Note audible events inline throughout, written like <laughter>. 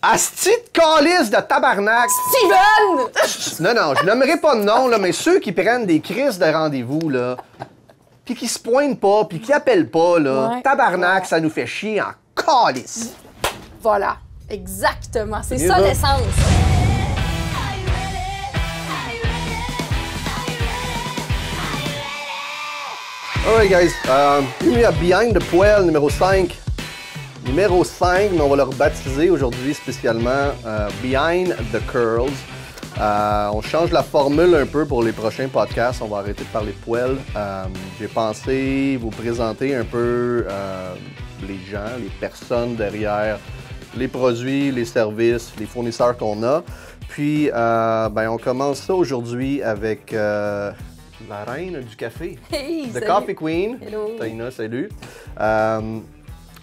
Asti de calice de tabarnak! Steven! Non, non, je n'aimerais pas de nom, là, mais ceux qui prennent des crises de rendez-vous, là, puis qui se pointent pas, puis qui appellent pas, là, tabarnak, ça nous fait chier en calice! Voilà, exactement. C'est ça l'essence. Alright guys, here euh, we Behind the Poil numéro 5. Numéro 5, mais on va le rebaptiser aujourd'hui spécialement euh, Behind the Curls. Euh, on change la formule un peu pour les prochains podcasts. On va arrêter de parler de poêle. Euh, j'ai pensé vous présenter un peu les gens, les personnes derrière les produits, les services, les fournisseurs qu'on a. Puis, ben, on commence ça aujourd'hui avec la reine du café. the Coffee Queen. Hello. Taina, salut.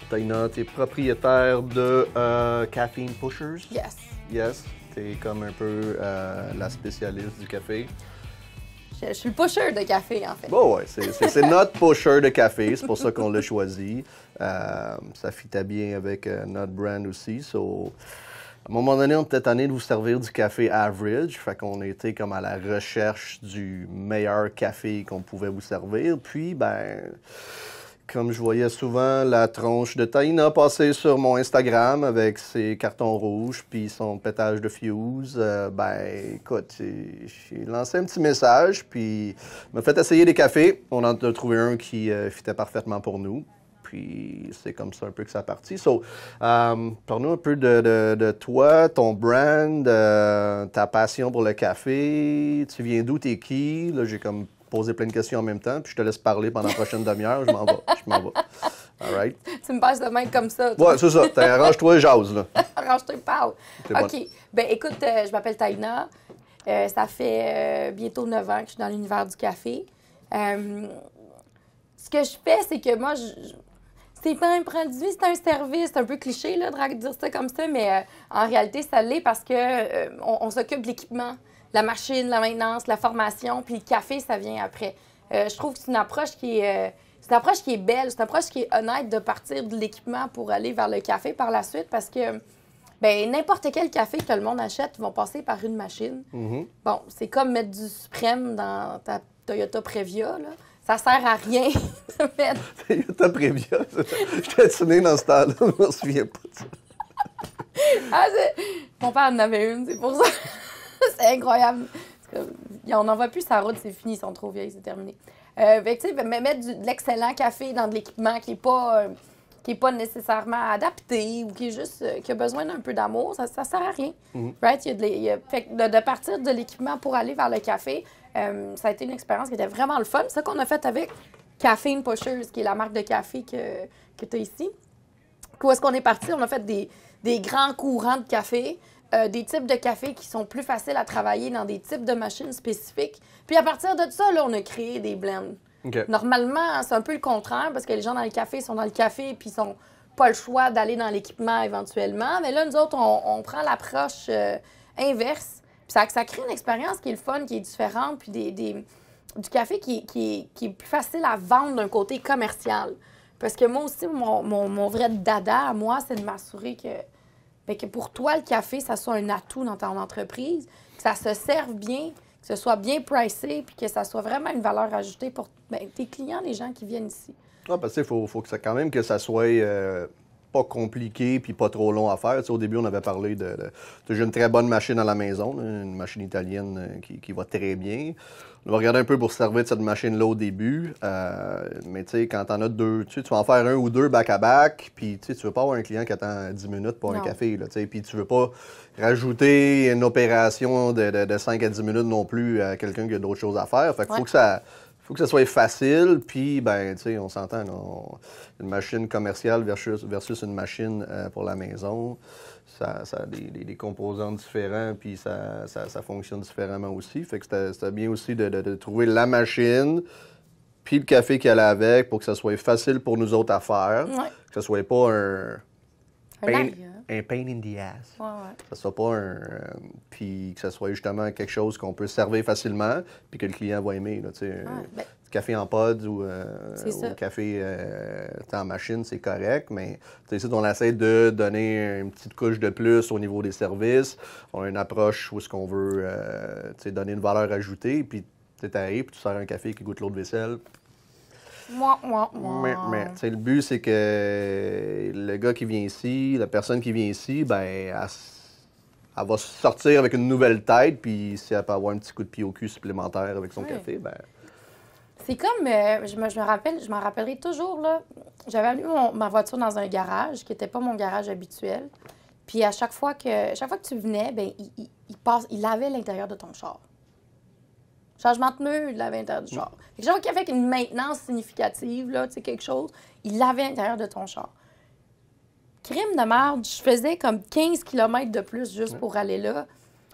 Taina, t'es propriétaire de euh, Caffeine Pushers. Yes. Yes. T'es comme un peu euh, la spécialiste du café. Je, suis le pusher de café, en fait. Bon, ouais, c'est notre <laughs> pusher de café, c'est pour ça qu'on l'a choisi. Ça euh, ça fitait bien avec notre brand aussi. à un moment donné, on était train de vous servir du café average, fait qu'on était comme à la recherche du meilleur café qu'on pouvait vous servir. Puis, ben comme je voyais souvent la tronche de Taina passer sur mon Instagram avec ses cartons rouges puis son pétage de fuse, euh, ben écoute, j'ai lancé un petit message puis m'a fait essayer des cafés. On a trouvé un qui euh, fitait parfaitement pour nous. Puis c'est comme ça un peu que ça a parti. So, euh, parle-nous un peu de, de, toi, ton brand, ta passion pour le café. Tu viens d'où, t'es qui? Là, j'ai comme poser plein de questions en même temps, puis je te laisse parler pendant la prochaine demi-heure, je m'en vais. Je m'en vais. All right. Tu me passes de main comme ça. Oui, c'est ça. Arrange-toi et là. <laughs> Arrange-toi et parle. OK. Bien, écoute, euh, je m'appelle Taina. Euh, ça fait euh, bientôt 9 ans que je suis dans l'univers du café. ce que je fais, c'est que moi, je, c'est pas un produit, c'est un service. C'est un peu cliché là, de dire ça comme ça, mais en réalité, ça l'est parce que on s'occupe de l'équipement la machine, la maintenance, la formation, puis le café, ça vient après. Euh, je trouve que c'est une approche qui est. Euh, c'est une approche qui est belle, c'est une approche qui est honnête de partir de l'équipement pour aller vers le café par la suite parce que ben n'importe quel café que le monde achète vont passer par une machine. Mm-hmm. Bon, c'est comme mettre du suprême dans ta Toyota Previa là. Ça sert à rien de <laughs> mettre. <laughs> Toyota Previa, Je t'ai dans ce temps-là, je m'en souviens pas de ça. Ah, mon père en avait une, c'est pour ça. <laughs> c'est incroyable. on n'en voit plus sa route, c'est fini, ils sont trop vieux, c'est terminé. Euh, mais mettre de l'excellent café dans de l'équipement qui n'est pas, euh, qui pas nécessairement adapté ou qui est juste euh, qui a besoin d'un peu d'amour, ça ne sert à rien. Mhm. Right? de, fait, de, de, partir de l'équipement pour aller vers le café, ça a été une expérience qui était vraiment le fun. C'est ça qu'on a fait avec Caffeine Pocheuse, qui est la marque de café que, que tu as ici. Où est-ce qu'on est parti? On a fait des, des grands courants de café. Euh, des types de cafés qui sont plus faciles à travailler dans des types de machines spécifiques. Puis à partir de ça, là, on a créé des blends. Normalement, hein, c'est un peu le contraire parce que les gens dans le café sont dans le café puis ils n'ont pas le choix d'aller dans l'équipement éventuellement. Mais là, nous autres, on, prend l'approche euh, inverse. ça, ça, crée une expérience qui est le fun, qui est différente, puis des, des du café qui, est plus facile à vendre d'un côté commercial. Parce que moi aussi, mon, vrai dada à moi, c'est de m'assurer que que pour toi, le café, ça soit un atout dans ton entreprise, que ça se serve bien, que ce soit bien pricé, puis que ça soit vraiment une valeur ajoutée pour ben, tes clients, les gens qui viennent ici. Oui, ah, parce qu'il faut, que ça, quand même que ça soit euh, pas compliqué puis pas trop long à faire. au début, on avait parlé de. une très bonne machine à la maison, une machine italienne euh, qui va très bien. On va regarder un peu pour se servir de cette machine-là au début. Euh, mais tu sais, quand t'en as deux, tu vas en faire un ou deux back-à-back, puis tu veux pas avoir un client qui attend 10 minutes pour un café, là, puis tu veux pas rajouter une opération de, 5 à 10 minutes non plus à quelqu'un qui a d'autres choses à faire. Fait que faut que ça faut que ce soit facile, puis, ben, tu sais, on s'entend, une machine commerciale versus, une machine euh, pour la maison ça, a des, composants différents, puis ça, ça, fonctionne différemment aussi. Fait que c'était bien aussi de, trouver la machine, puis le café qu'elle a avec, pour que ça soit facile pour nous autres à faire, que ce soit pas hein. un... pain, in the ass. ça Que ce soit pas un... Euh, puis que ce soit justement quelque chose qu'on peut servir facilement, puis que le client va aimer, tu sais. Ben, café en pod ou, euh, café euh, en machine, c'est correct, mais ici, on essaie de donner une petite couche de plus au niveau des services. On a une approche où est-ce qu'on veut euh, donner une valeur ajoutée, puis tu arrivé puis tu sors un café qui goûte l'eau de vaisselle. Mouah, mouah, mouah. Mais, le but, c'est que le gars qui vient ici, la personne qui vient ici, ben, elle, va sortir avec une nouvelle tête, puis si elle peut avoir un petit coup de pied au cul supplémentaire avec son café, ben, c'est comme, euh, je, me, rappelle, je m'en rappellerai toujours, là. J'avais mis ma voiture dans un garage qui n'était pas mon garage habituel. Puis à chaque fois que, chaque fois que tu venais, ben, il, il, il, passe, il lavait l'intérieur de ton char. Changement de pneu, il lavait l'intérieur du char. Quelque chaque qu'il avait une maintenance significative, là, tu quelque chose, il lavait l'intérieur de ton char. Crime de merde, je faisais comme 15 km de plus juste pour aller là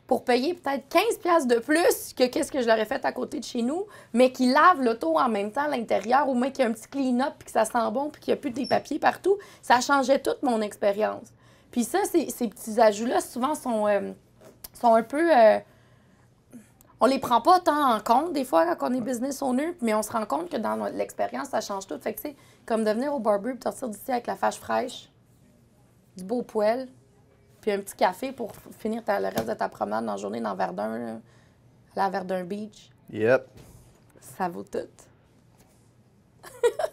pour payer peut-être 15 pièces de plus que qu'est-ce que je leur ai fait à côté de chez nous, mais qui lave l'auto en même temps à l'intérieur, au moins qu'il y a un petit clean-up, puis que ça sent bon, puis qu'il n'y a plus des papiers partout, ça changeait toute mon expérience. Puis ça, ces, petits ajouts-là, souvent, sont, euh, sont un peu... Euh, on les prend pas tant en compte des fois quand on est business owner, mais on se rend compte que dans l'expérience, ça change tout. Fait que, tu sais, comme devenir venir au barber et sortir d'ici avec la fâche fraîche, du beau poêle, puis un petit café pour finir le reste de ta promenade dans la journée dans Verdun, à la Verdun Beach. Yep. Ça vaut tout. <laughs>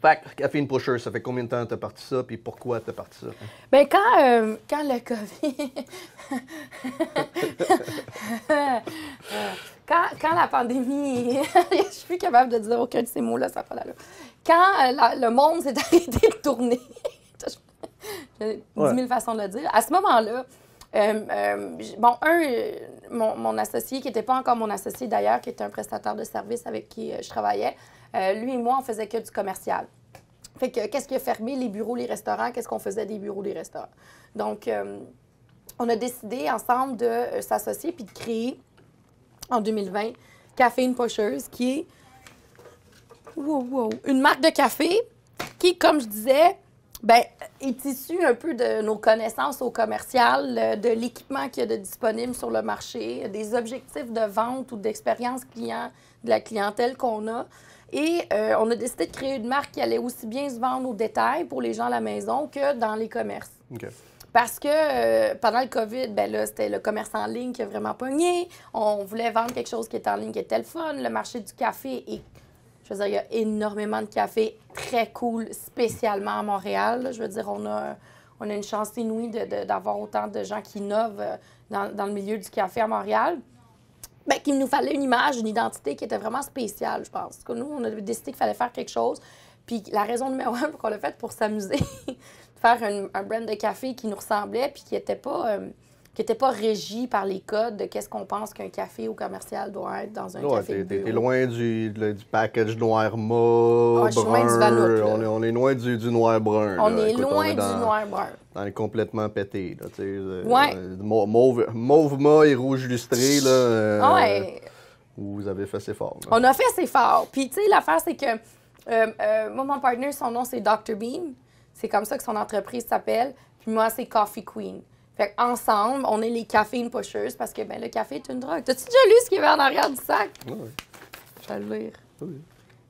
fait que une Pusher, ça fait combien de temps que t'as parti ça, puis pourquoi t'as parti ça? Bien, quand, euh, quand le COVID... <laughs> quand, la pandémie... <laughs> Je suis plus capable de dire aucun de ces mots-là, ça va pas Quand euh, le monde s'est arrêté de tourner... Dix mille façons de le dire. À ce moment-là, euh, euh, bon, un, euh, mon, associé, qui n'était pas encore mon associé d'ailleurs, qui était un prestataire de services avec qui je travaillais, lui et moi, on faisait que du commercial. Fait que qu'est-ce qui a fermé les bureaux, les restaurants, qu'est-ce qu'on faisait des bureaux, des restaurants. Donc, on a décidé ensemble de s'associer puis de créer en 2020 Café Une Pocheuse, qui est une marque de café qui, comme je disais, Bien, est issu un peu de nos connaissances au commercial, euh, de l'équipement qu'il y a de disponible sur le marché, des objectifs de vente ou d'expérience client de la clientèle qu'on a. Et euh, on a décidé de créer une marque qui allait aussi bien se vendre au détail pour les gens à la maison que dans les commerces. Parce que euh, pendant le COVID, ben là, c'était le commerce en ligne qui a vraiment pogné. On voulait vendre quelque chose qui est en ligne, qui était le Le marché du café est je veux dire, il y a énormément de cafés très cool, spécialement à Montréal. Je veux dire, on a, on a une chance inouïe d'avoir autant de gens qui innovent euh, dans, le milieu du café à Montréal. Bien, qu'il nous fallait une image, une identité qui était vraiment spéciale, je pense. Que nous, on a décidé qu'il fallait faire quelque chose. Puis la raison numéro un qu'on l'a fait, pour s'amuser, <laughs> faire un, brand de café qui nous ressemblait, puis qui n'était pas. Euh, qui n'était pas régi par les codes de qu'est-ce qu'on pense qu'un café ou commercial doit être dans un café. T'es, loin du, package noir-mauve, ah, on, est, on, est, loin du, noir-brun. On est loin du noir-brun. On est complètement pété. Là, euh, ouais. Euh, mauve, mauve et rouge lustré. Là, euh, ah vous avez fait ses là. On a fait ses fort. Puis, tu sais, l'affaire, c'est que moi, mon partenaire, son nom, c'est Dr. Bean. C'est comme ça que son entreprise s'appelle. Puis moi, c'est Coffee Queen. Fait ensemble, on est les caféines pocheuses parce que ben, le café est une drogue. T'as-tu déjà lu ce qu'il y avait en arrière du sac? Oui. Je vais le lire. Oui.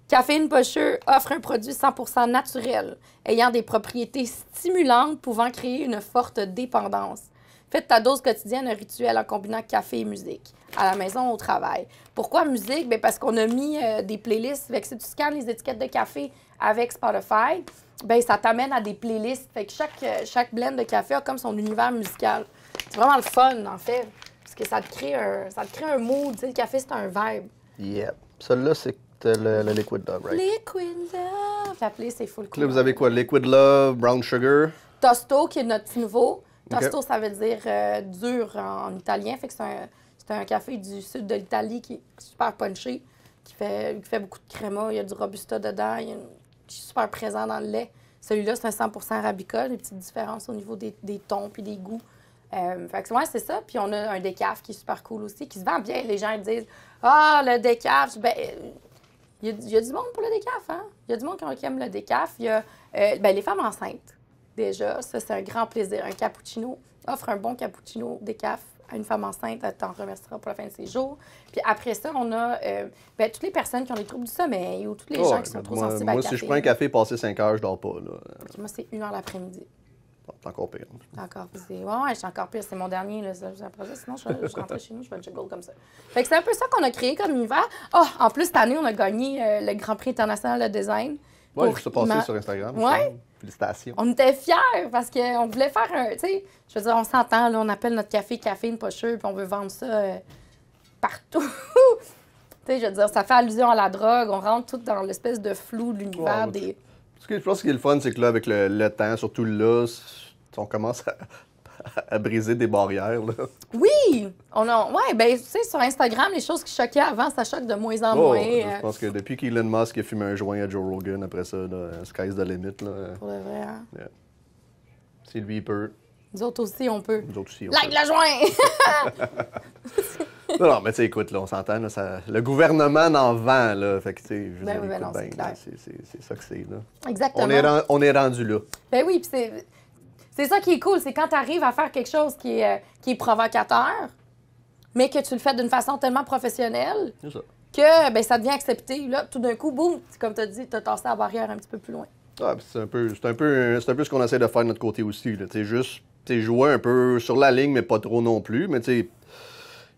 Caféine pocheuse offre un produit 100 naturel, ayant des propriétés stimulantes pouvant créer une forte dépendance. Faites ta dose quotidienne un rituel en combinant café et musique, à la maison, ou au travail. Pourquoi musique? Ben parce qu'on a mis euh, des playlists. Fait si tu scannes les étiquettes de café, avec Spotify, ben ça t'amène à des playlists. Fait que chaque, chaque blend de café a comme son univers musical. C'est vraiment le fun, en fait, parce que ça te crée un, ça crée un mood. Tu sais, le café, c'est un vibe. Yep. Celui-là, c'est le, Liquid Love, Liquid Love. La c'est full Là, vous avez quoi? Liquid Love, Brown Sugar? Tosto, qui est notre nouveau. Tosto, ça veut dire euh, dur en, italien. Fait que c'est un, café du sud de l'Italie qui est super punché, qui fait, fait beaucoup de créma. Il y a du robusta dedans super présent dans le lait. Celui-là, c'est un 100 Arabica, des petites différences au niveau des, tons puis des goûts. Euh, fait que, c'est ça. Puis on a un décaf qui est super cool aussi, qui se vend bien. Les gens disent Ah, le décaf. Ben, il y, a du monde pour le décaf, hein? Il y a du monde qui aime le décaf. Il euh, ben, les femmes enceintes, déjà. Ça, c'est un grand plaisir. Un cappuccino offre un bon cappuccino décaf une femme enceinte, elle t'en remerciera pour la fin de ses jours. Puis après ça, on a euh, ben, toutes les personnes qui ont des troubles du sommeil ou toutes les gens qui sont trop moi, sensibles moi, Moi, si je prends un café passé 5 heures, je dors pas. moi, c'est une heure l'après-midi. T'es encore pire. T'es encore pire. Ouais, ouais, encore pire. C'est mon dernier, là, ça, Sinon, je, vais rentrais chez nous, je vais le juggle comme ça. Fait que c'est un peu ça qu'on a créé comme univers. Oh, en plus, cette année, on a gagné euh, le Grand Prix international de design. Oui, je suis passé sur Instagram. Oui. On était fiers parce qu'on voulait faire un. je veux dire, on s'entend, là, on appelle notre café café pas pocheux, puis on veut vendre ça euh, partout. <laughs> je veux dire, ça fait allusion à la drogue, on rentre tout dans l'espèce de flou de l'univers des. Ce que je pense qui est le fun, c'est que là, avec le temps, surtout là, on commence à, <laughs> à briser des barrières. Là. Oui! On a, ouais, ben, tu sais, sur Instagram, les choses qui choquaient avant, ça choque de moins en oh, moins. Je euh. pense que depuis qu'Elon Musk a fumé un joint à Joe Rogan, après ça, là, sky's the limit. Là. Pour le vrai, hein? yeah. Si lui, il peut. Nous autres aussi, on peut. Nous autres aussi, on like peut. le joint! <laughs> non, non, mais tu écoute, là, on s'entend, ça... le gouvernement en vend, là. Fait que, tu sais, ben, ben, c'est ça que c'est, là. Exactement. On est, rendu, on est rendu là. Ben oui, puis c'est c'est ça qui est cool, c'est quand tu arrives à faire quelque chose qui est, euh, qui provocateur, mais que tu le fais d'une façon tellement professionnelle que ben, ça devient accepté. Là, tout d'un coup, boum, comme tu as dit, tu as tassé la barrière un petit peu plus loin. Ah, c'est un peu, c'est un peu, c'est un peu ce qu'on essaie de faire de notre côté aussi. Tu juste t'es joué un peu sur la ligne, mais pas trop non plus. Mais tu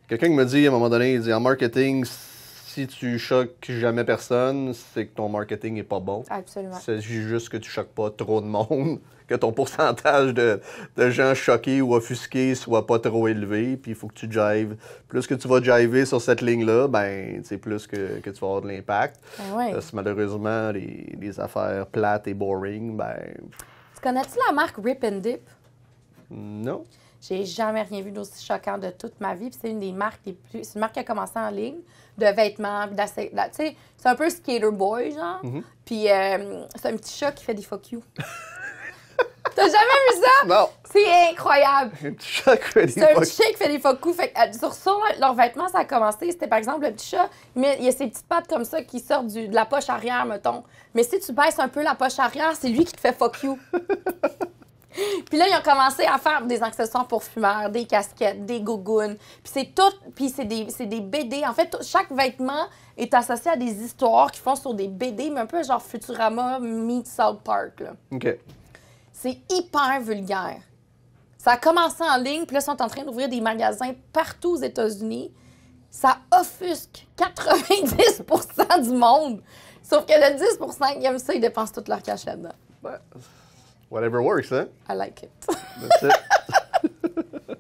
quelqu'un me dit à un moment donné, il dit en marketing, si tu choques jamais personne, c'est que ton marketing est pas bon. Absolument. C'est juste que tu choques pas trop de monde que ton pourcentage de, gens choqués ou offusqués soit pas trop élevé, puis il faut que tu jives. Plus que tu vas jiver sur cette ligne-là, ben c'est plus que, que, tu vas avoir de l'impact. Ouais. Parce euh, que malheureusement, les, affaires plates et boring, ben... Tu connais-tu la marque Rip and Dip? Non. J'ai jamais rien vu d'aussi choquant de toute ma vie. C'est une des marques les plus. C'est une marque qui a commencé en ligne de vêtements. C'est un peu skater boy, genre. Mm-hmm. Puis euh, c'est un petit chat qui fait des fuck you. <laughs> T'as jamais vu ça? Non. C'est incroyable. C'est un petit chat qui fait des fuck euh, sur, ça, leurs vêtements, ça a commencé. C'était par exemple le petit chat, mais il y a ces petites pattes comme ça qui sortent de la poche arrière, mettons. Mais si tu baisses un peu la poche arrière, c'est lui qui te fait fuck you. <laughs> Puis là, ils ont commencé à faire des accessoires pour fumeurs, des casquettes, des gougounes. Puis c'est tout. Puis c'est des, BD. En fait, chaque vêtement est associé à des histoires qui font sur des BD, mais un peu genre Futurama meet South Park. Là. OK. C'est hyper vulgaire. Ça a commencé en ligne, puis là, ils sont en train d'ouvrir des magasins partout aux États-Unis. Ça offusque 90 du monde. Sauf que le 10 qui aiment ça, ils dépensent toute leur cachette là-dedans. Ben, whatever works, hein? I like it. That's it.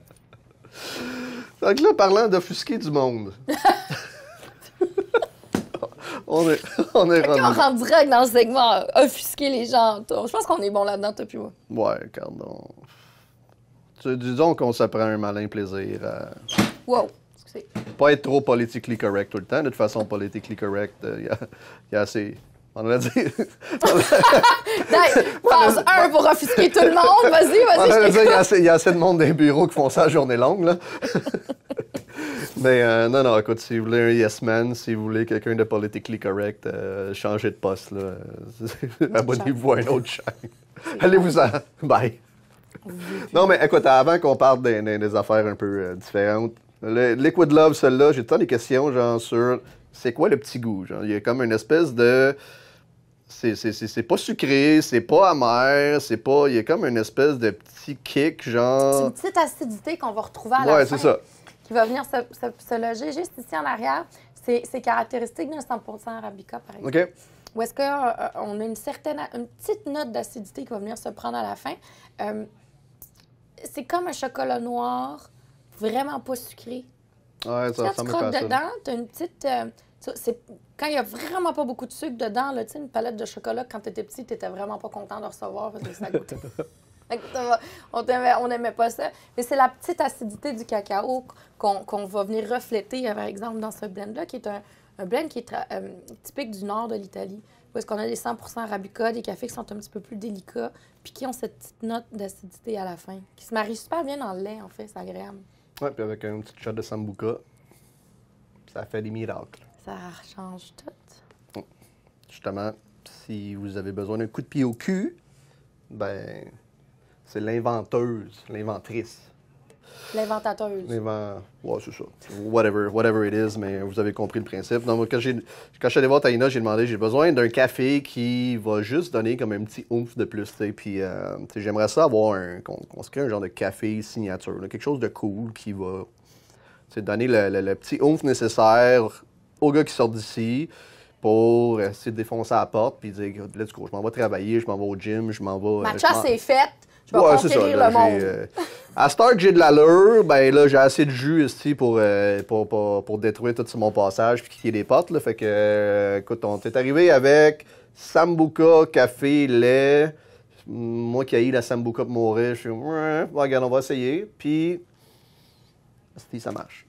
<laughs> Donc là, parlant d'offusquer du monde. <laughs> on est, <laughs> on est On rentre direct dans le segment euh, offusquer les gens. Je pense qu'on est bon là-dedans, toi puis moi. Ouais, quand dis Disons qu'on s'apprend un malin plaisir à. Wow! Pas être trop politically correct tout le temps. De toute façon, politically correct, euh, il y, a assez. On a dit. <laughs> Passe un pour offusquer tout le monde. Vas-y, vas-y. On a dit, il y, a assez de monde des bureaux qui font ça à journée longue. Là. <laughs> Mais ben, euh, non, non, écoute, si vous voulez un yes man, si vous voulez quelqu'un de politically correct, euh, changez de poste, là. <laughs> Abonnez-vous à une autre chaîne. <laughs> Allez-vous-en. Bye. Non, mais écoute, avant qu'on parle des, affaires un peu euh, différentes, le Liquid Love, celle-là, j'ai tant des questions, genre, sur c'est quoi le petit goût? Genre, il y a comme une espèce de. C'est pas sucré, c'est pas amer, c'est pas. Il y a comme une espèce de petit kick, genre. une petite acidité qu'on va retrouver à la fin. Ouais, c'est ça qui va venir se, loger juste ici en arrière. C'est caractéristique d'un 100% Arabica, par exemple. OK. Ou est-ce qu'on euh, euh, a une certaine, une petite note d'acidité qui va venir se prendre à la fin? Euh, c'est comme un chocolat noir, vraiment pas sucré. Ouais, ça, quand tu dedans, tu as une petite. quand il n'y a vraiment pas beaucoup de sucre dedans, là, une palette de chocolat, quand tu étais petit, tu n'étais vraiment pas content de recevoir <laughs> on n'aimait pas ça. Mais c'est la petite acidité du cacao qu'on va venir refléter, euh, par exemple, dans ce blend-là, qui est un, blend qui est euh, typique du nord de l'Italie. Parce qu'on a des 100 Arabica, des cafés qui sont un petit peu plus délicats, puis qui ont cette petite note d'acidité à la fin, qui se marie super bien dans le lait, en fait, c'est agréable. Oui, puis avec un petit shot de sambuca, ça fait des miracles. Ça change tout. Justement, si vous avez besoin d'un coup de pied au cul, ben c'est l'inventeuse, l'inventrice. L'inventateuse. L'invent... Ouais, c'est ça. Whatever, whatever it is, mais vous avez compris le principe. quand, j'ai... je suis allé voir Taina, j'ai demandé, j'ai besoin d'un café qui va juste donner comme un petit oomph de plus, Puis, euh, j'aimerais ça avoir un... qu'on, un genre de café signature, quelque chose de cool qui va donner le, petit oomph nécessaire aux gars qui sortent d'ici pour essayer de défoncer la porte puis dire, let's je m'en vais travailler, je m'en vais au gym, je m'en vais. Euh, Ma chasse est faite ouais, c'est ça, euh, à ce que j'ai de l'allure, ben là, j'ai assez de jus euh, pour, pour, détruire tout sur mon passage puis quitter des portes. Là. Fait que, euh, écoute, on est arrivé avec sambuca, café, lait. Moi qui eu la sambuca pour mourir, je suis ouais, regarde, on va essayer. Puis, si ça marche.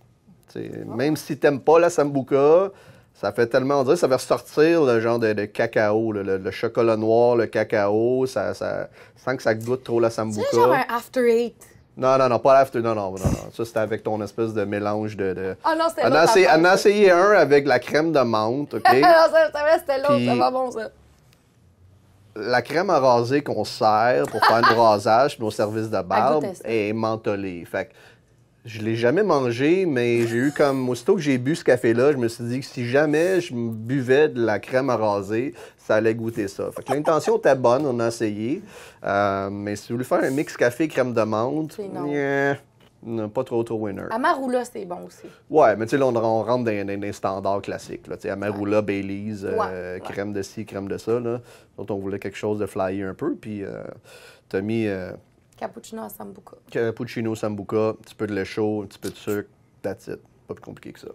Ah. même si t'aimes pas la sambuca, ça fait tellement, dire, ça va ressortir le genre de, de cacao, le, chocolat noir, le cacao, ça, ça, sans que ça goûte trop la sambuca. C'est genre un after eight. Non, non, non, pas l'after, non, non, non, non. Ça, c'était avec ton espèce de mélange de. Ah non, c'était l'autre. on a essayé un avec la crème de menthe, OK? <laughs> non, c'était l'autre, ça c'est pas bon, ça. La crème à raser qu'on sert pour faire <laughs> rasage, puis nos services de ah, barbe, est mentholée. Fait que je l'ai jamais mangé, mais j'ai eu comme. Aussitôt que j'ai bu ce café-là, je me suis dit que si jamais je buvais de la crème à raser, ça allait goûter ça. Fait que l'intention était bonne, on a essayé. Euh, mais si vous voulez faire un mix café-crème de menthe, non, pas trop trop winner. Amaroula, c'est bon aussi. Ouais, mais tu sais, là, on, rentre dans, les standards classiques. Baileys, euh, crème de ci, crème de ça. Là. Donc, on voulait quelque chose de flyer un peu. Puis, tu t'as mis. Cappuccino à Sambuca. Cappuccino, Sambuca, un petit peu de lait chaud, un petit peu de sucre, that's it. Pas plus compliqué que ça.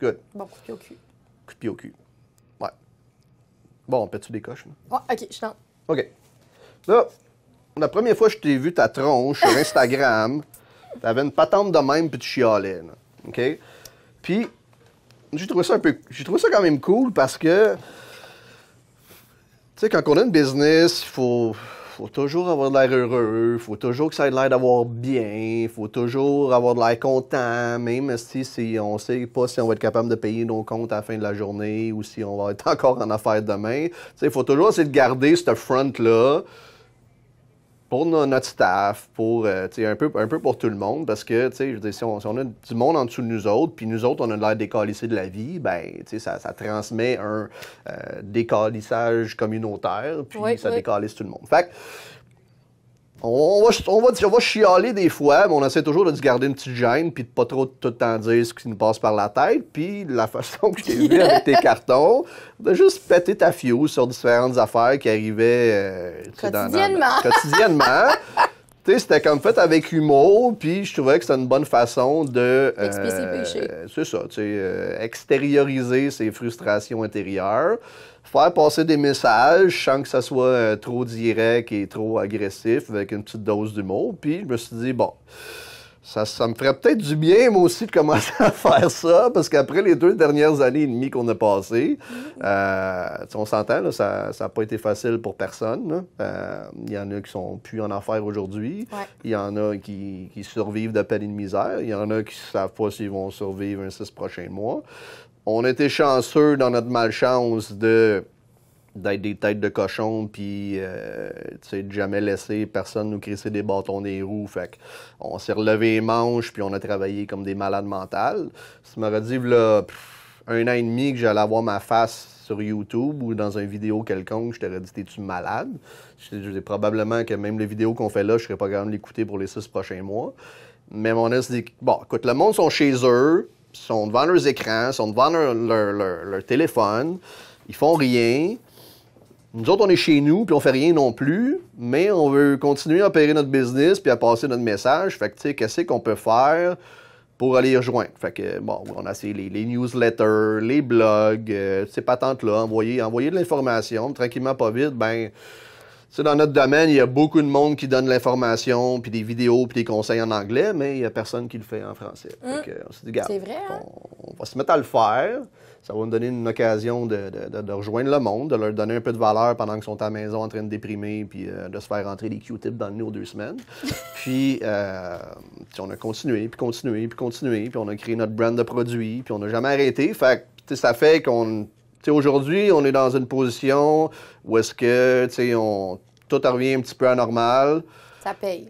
Good. Bon, coup de pied au cul. Coup de pied au cul. Ouais. Bon, on peut tu des coches? Ouais, OK, je suis OK. Là, la première fois que je t'ai vu ta tronche sur Instagram, <laughs> t'avais une patente de même, puis tu chialais, là. OK? Puis, j'ai trouvé ça un peu... J'ai trouvé ça quand même cool parce que... Tu sais, quand on a une business, il faut faut toujours avoir de l'air heureux, faut toujours que ça ait l'air d'avoir bien, faut toujours avoir de l'air content, même si, si on sait pas si on va être capable de payer nos comptes à la fin de la journée ou si on va être <laughs> encore en affaires demain. Il faut toujours essayer de garder ce front-là pour notre staff, pour euh, un, peu, un peu pour tout le monde, parce que je si, on, a du monde en dessous de nous autres, puis nous autres, on a l'air décalissés de la vie, ben, ça, ça transmet un euh, décalissage communautaire, puis ça décalisse tout le monde. Fait on, va, on, va, chialer des fois, mais on essaie toujours de se garder une petite gêne puis de pas trop tout le temps dire ce qui nous passe par la tête. Puis la <laughs> façon que j'ai vu avec tes <laughs> cartons, de juste péter ta fuse sur différentes affaires qui arrivaient euh, <laughs> quotidiennement. Tu sais, c'était comme fait avec humour, puis je trouvais que c'était une bonne façon de. Euh, c'est ça, tu sais, euh, extérioriser ses frustrations intérieures faire passer des messages sans que ça soit euh, trop direct et trop agressif, avec une petite dose d'humour. Puis je me suis dit, bon, ça, ça me ferait peut-être du bien, moi aussi, de commencer <laughs> à faire ça, parce qu'après les deux dernières années et demie qu'on a passées, euh, on s'entend, ça n'a pas été facile pour personne. Euh, il y en a qui sont plus en affaires aujourd'hui. Il y en a qui, qui survivent de peine et de misère. Il y en a qui ne savent pas s'ils vont survivre un six prochains mois on était chanceux dans notre malchance de d'être des têtes de cochon, puis de euh, de jamais laisser personne nous crisser des bâtons des roues. Fait on s'est relevé les manches, puis on a travaillé comme des malades mentales. Ça m'aurait dit, là, un an et demi que j'allais avoir ma face sur YouTube ou dans une vidéo quelconque, je t'aurais dit, t'es-tu malade? Je, probablement que même les vidéos qu'on fait là, je serais pas capable de l'écouter pour les six prochains mois. Mais mon se dit, bon, écoute, le monde sont chez eux, sont devant leurs écrans, sont devant leur, téléphone, ils font rien. Nous autres, on est chez nous, puis on fait rien non plus, mais on veut continuer à opérer notre business, puis à passer notre message. Fait que, tu sais, qu'est-ce qu'on peut faire pour aller rejoindre? Fait que, bon, on a essayé les, newsletters, les blogs, euh, ces patentes-là, envoyer, envoyer de l'information, tranquillement, pas vite, ben c'est dans notre domaine, il y a beaucoup de monde qui donne l'information, puis des vidéos, puis des conseils en anglais, mais il n'y a personne qui le fait en français. Hum. Euh, on s'est dit, regarde, hein? on, va se mettre à le faire. Ça va nous donner une occasion de, rejoindre le monde, de leur donner un peu de valeur pendant qu'ils sont à la maison en train de déprimer, puis euh, de se faire rentrer des Q-tips dans le nez deux semaines. <laughs> Euh, puis, on a continué, puis continué, puis continué, puis on a créé notre brand de produits, puis on n'a jamais arrêté. Fait ça fait qu'on aujourd'hui, on est dans une position où est-ce que, on, tout revient un petit peu à normal. Ça paye.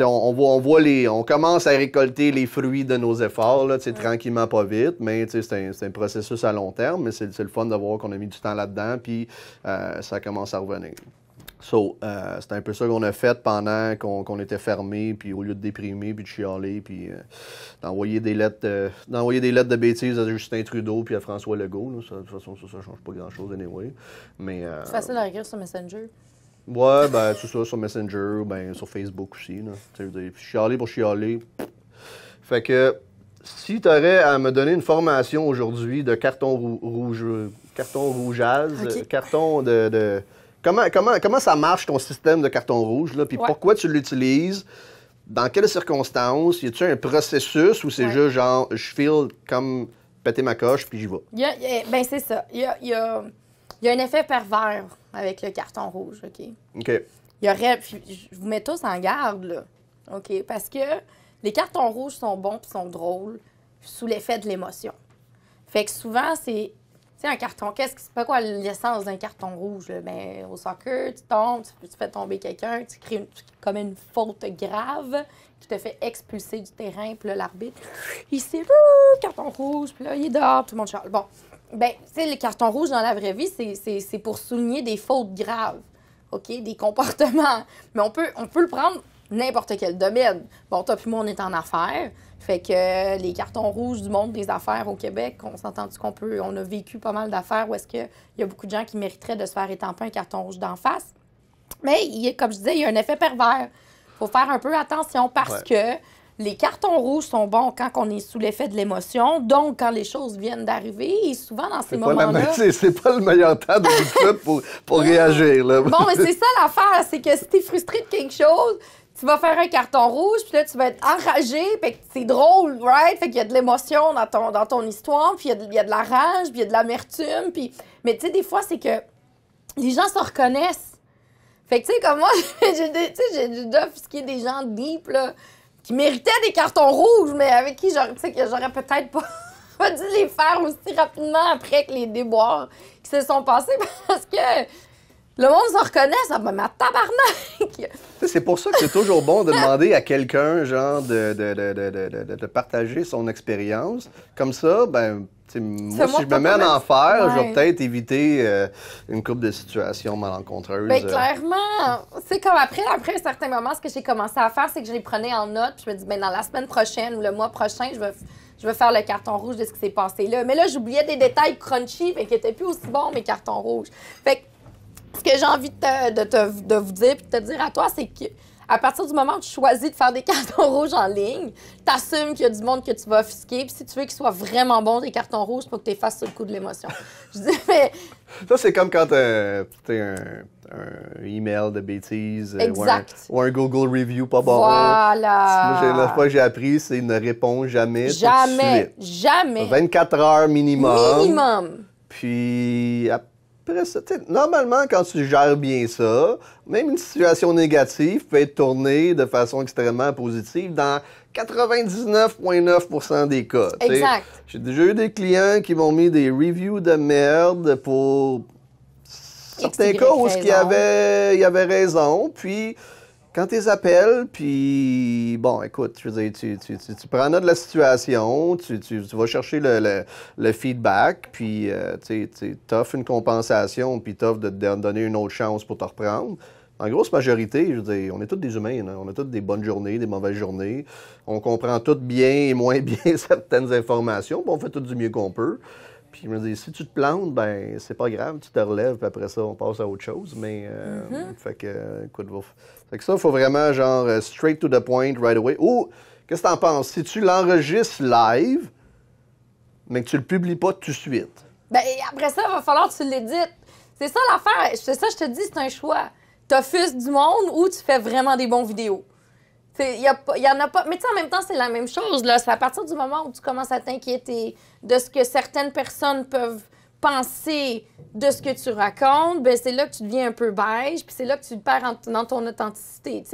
On, voit, les, on commence à récolter les fruits de nos efforts, là, tranquillement, pas vite, mais c'est un, processus à long terme, mais c'est le fun de voir qu'on a mis du temps là-dedans, puis euh, ça commence à revenir. So, euh, c'est un peu ça qu'on a fait pendant qu'on était fermé, puis au lieu de déprimer, puis de chialer, puis euh, d'envoyer des lettres d'envoyer des lettres de bêtises à Justin Trudeau puis à François Legault. de toute façon, ça, ne change pas grand-chose anyway. Mais, euh, c'est facile à écrire sur Messenger. Ouais, ben, tout ça, sur Messenger, ben, sur Facebook aussi. Là. chialer pour chialer. Fait que, si tu aurais à me donner une formation aujourd'hui de carton rouge... Carton rouge carton de Comment, comment, ça marche ton système de carton rouge, là? Puis pourquoi tu l'utilises? Dans quelles circonstances? Y a t il un processus ou c'est juste genre, je file comme péter ma coche puis j'y vais? Ben, c'est ça. Il y a, un effet pervers avec le carton rouge, OK? OK. Il y aurait. Je vous mets tous en garde, là. OK? Parce que les cartons rouges sont bons puis sont drôles sous l'effet de l'émotion. Fait que souvent, c'est un carton, qu'est-ce que c'est pas quoi l'essence d'un carton rouge? Ben, au soccer, tu tombes, tu, fais tomber quelqu'un, tu crées une, une faute grave qui te fait expulser du terrain, puis là, l'arbitre, il s'est carton rouge, puis là, il est dehors, tout le monde charle. Bon, ben, tu sais, le carton rouge dans la vraie vie, c'est pour souligner des fautes graves, OK, des comportements. Mais on peut, on peut le prendre n'importe quel domaine. Bon, toi puis moi, on est en affaires. Fait que euh, les cartons rouges du monde des affaires au Québec, on s'entend qu'on peut, on a vécu pas mal d'affaires où est-ce qu'il y a beaucoup de gens qui mériteraient de se faire étamper un carton rouge d'en face. Mais il est, comme je disais, il y a un effet pervers. faut faire un peu attention parce que les cartons rouges sont bons quand on est sous l'effet de l'émotion, donc quand les choses viennent d'arriver, souvent dans ces moments-là... <laughs> C'est pas le meilleur temps de pour, pour <laughs> réagir. bon, mais c'est <laughs> ça l'affaire, c'est que si t'es frustré de quelque chose, tu vas faire un carton rouge, puis là, tu vas être enragé, puis c'est drôle, right? Fait qu'il y a de l'émotion dans ton, dans ton histoire, puis il y, a de la rage, puis il y a de l'amertume, puis... Mais tu sais, des fois, c'est que les gens se reconnaissent. Fait que, tu sais, comme moi, <laughs> j'ai qui est des gens deep, là, qui méritaient des cartons rouges, mais avec qui j'aurais peut-être pas... <laughs> pas dû les faire aussi rapidement après que les déboires qui se sont passés <laughs> parce que le monde s'en reconnaît, ça me met tabarnak! c'est pour ça que c'est toujours bon de demander à quelqu'un, genre, de, partager son expérience. Comme ça, ben, moi, si je me mets en enfer je vais peut-être éviter euh, une coupe de situations malencontreuses. Bien, euh. clairement! C'est comme après, après un certain moment, ce que j'ai commencé à faire, c'est que je les prenais en note, puis je me dis, ben, dans la semaine prochaine ou le mois prochain, je vais je veux faire le carton rouge de ce qui s'est passé là. Mais là, j'oubliais des détails crunchy, mais qui n'étaient plus aussi bons, mes cartons rouges. Fait ce que j'ai envie de, de, vous dire et de te dire à toi, c'est que à partir du moment où tu choisis de faire des <laughs> cartons rouges en ligne, t'assumes qu'il y a du monde que tu vas offusquer. Puis si tu veux qu'ils soient vraiment bons, des cartons rouges, pour que tu fasses sur le coup de l'émotion. <laughs> Je dis, mais. Ça, c'est comme quand euh, t'es un, email de bêtises euh, ou, un, Google review pas bon. Voilà. la fois que j'ai appris, c'est ne répond jamais. Jamais. Jamais. 24 heures minimum. Minimum. Puis. hop normalement, quand tu gères bien ça, même une situation négative peut être tournée de façon extrêmement positive dans 99,9 des cas. Exact. J'ai déjà eu des clients qui m'ont mis des reviews de merde pour certains cas où il y avait, il y avait raison, puis quand ils appellent, puis bon, écoute, je veux tu, tu, tu, prends note de la situation, tu, vas chercher le, le, feedback, puis euh, tu t'offres une compensation, puis offres de te donner une autre chance pour te reprendre. En grosse majorité, je veux dire, on est tous des humains, hein. on a tous des bonnes journées, des mauvaises journées, on comprend toutes bien et moins <laughs> bien certaines informations, puis on fait tout du mieux qu'on peut. Puis je me dis, si tu te plantes, ben c'est pas grave, tu te relèves, puis après ça, on passe à autre chose. Mais, euh, mhm. fait que, écoute, fait que ça, il faut vraiment, genre, euh, straight to the point, right away. Ou, qu'est-ce que t'en penses? Si tu l'enregistres live, mais que tu le publies pas tout de suite. Ben, après ça, il va falloir que tu l'édites. C'est ça l'affaire. C'est ça, je te dis, c'est un choix. T'offuses du monde ou tu fais vraiment des bons vidéos. Il y, en a pas. Mais tu en même temps, c'est la même chose. Là. C'est à partir du moment où tu commences à t'inquiéter de ce que certaines personnes peuvent penser de ce que tu racontes, ben c'est là que tu deviens un peu beige, puis c'est là que tu perds dans ton authenticité.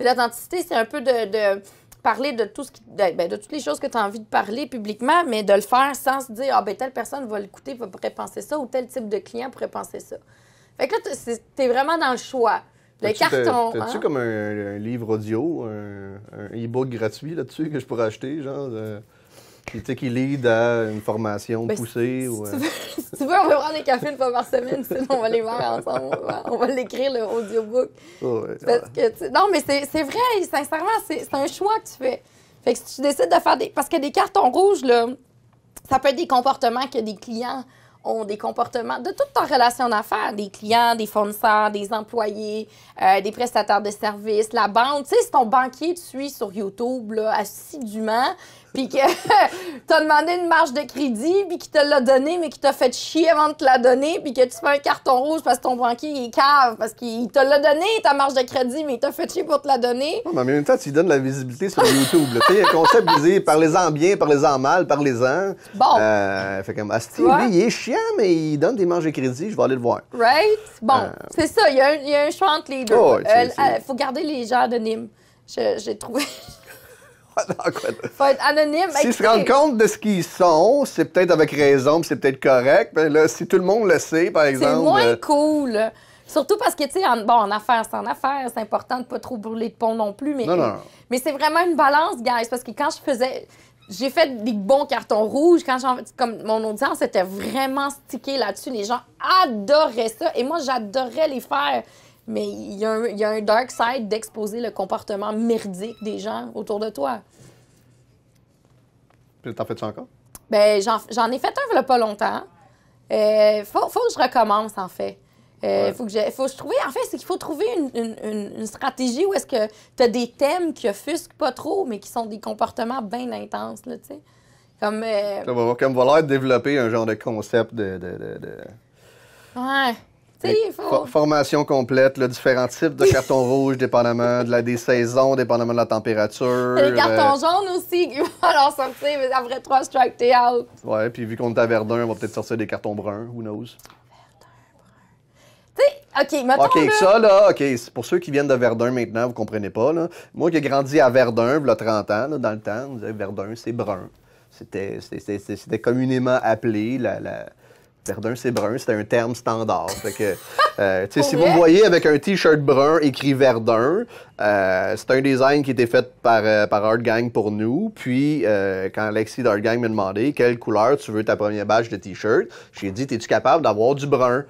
L'authenticité, c'est un peu de, de parler de tout ce qui, ben, de toutes les choses que tu as envie de parler publiquement, mais de le faire sans se dire, ah, ben, telle personne va l'écouter, pourrait penser ça, ou tel type de client pourrait penser ça. Fait que là, es vraiment dans le choix. Le carton. T'as-tu comme hein? un, livre audio, un, e-book gratuit là-dessus que je pourrais acheter, genre? De... Tu qui lead à une formation ben, poussée. Si, ou, euh, <laughs> tu veux, on va prendre des cafés une fois par semaine, sinon on va les voir ensemble. On va, l'écrire, le audiobook. non, mais c'est vrai, sincèrement, c'est un choix que tu fais. Fait que si tu décides de faire des. Parce que des cartons rouges, là, ça peut être des comportements que des clients ont des comportements de toute ta relation d'affaires, des clients, des fournisseurs, des employés, euh, des prestataires de services, la banque. Tu sais, si ton banquier te suit sur YouTube là, assidûment, puis que <laughs> t'as demandé une marge de crédit, puis qu'il te l'a donné, mais qu'il t'a fait chier avant de te la donner, puis que tu fais un carton rouge parce que ton banquier il est cave, parce qu'il te l'a donné ta marge de crédit, mais il t'a fait chier pour te la donner. mais en même temps, tu lui donnes la visibilité sur YouTube. Tu sais, un concept par <laughs> parlez-en bien, les en mal, les en Bon. Euh, fait comme, Asti, ah, lui, il est chiant, mais il donne des marges de crédit, je vais aller le voir. Right? Bon, euh, c'est ça, il y, a un, choix entre les deux. Oh, faut garder les gens anonymes. J'ai trouvé. <laughs> <laughs> Faut être anonyme. S'ils se rendent compte de ce qu'ils sont, c'est peut-être avec raison, c'est peut-être correct. Mais là, si tout le monde le sait, par exemple. C'est moins euh, cool. Surtout parce que, tu sais, en, bon, en affaires, c'est en affaires, c'est important de ne pas trop brûler de pont non plus. Mais, mais c'est vraiment une balance, guys, parce que quand je faisais. J'ai fait des bons cartons rouges. Quand comme mon audience était vraiment stickée là-dessus, les gens adoraient ça. Et moi, j'adorais les faire. Mais il y, a un, dark side d'exposer le comportement merdique des gens autour de toi. Puis t'en fais-tu encore? Ben, j'en ai fait un il a pas longtemps. Euh, faut, que je recommence, en fait. Euh, faut que je, faut que je trouve, en fait, c'est qu'il faut trouver une, stratégie où est-ce que tu as des thèmes qui offusquent pas trop, mais qui sont des comportements bien intenses, là, tu sais. Comme, euh, comme, comme va développer un genre de concept de... de... Ouais formation complète, le différents types de cartons rouges, dépendamment de la, des saisons, dépendamment de la température. Les euh, cartons jaunes aussi qui vont <laughs> leur sortir, mais après trois strikes, t'es out. Ouais, puis vu qu'on est à Verdun, on va peut-être sortir des cartons bruns, who knows. OK, maintenant. OK, ça, là, OK, pour ceux qui viennent de Verdun maintenant, vous comprenez pas, là. Moi qui ai grandi à Verdun, il y a 30 ans, dans le temps, on disait Verdun, c'est brun. C'était communément appelé la Verdun, c'est brun, c'est un terme standard. <laughs> Euh, si vous me voyez avec un t-shirt brun écrit Verdun, euh, c'est un design qui a été fait par, euh, par Art Gang pour nous. Puis, quand Alexis d'Art Gang m'a demandé quelle couleur tu veux ta première badge de t-shirt, j'ai dit Es-tu capable d'avoir du brun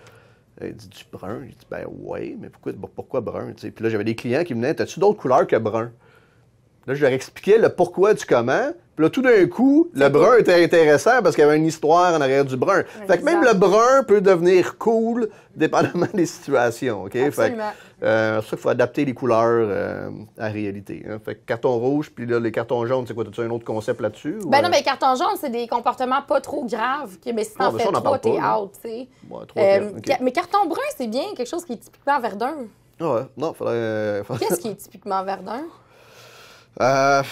il dit du brun. J'ai dit ben oui, mais pourquoi, pourquoi brun? Puis là, j'avais des clients qui me venaient T'as-tu d'autres couleurs que brun? Là, je leur expliquais le pourquoi du comment là, tout d'un coup, le brun était intéressant parce qu'il y avait une histoire en arrière du brun. fait que même le brun peut devenir cool dépendamment <laughs> des situations. OK? Absolument. Fait euh, ça, faut adapter les couleurs euh, à la réalité. Hein. Fait que carton rouge, puis là, les cartons jaunes, c'est quoi? as un autre concept là-dessus? Ben non, euh? mais carton jaune c'est des comportements pas trop graves. Mais si t'en fais trois, t'es out, tu sais. Mais carton brun, c'est bien quelque chose qui est typiquement verdun. Ah ouais, non, <laughs> faudrait. Qu'est-ce qui est typiquement verdun? Euh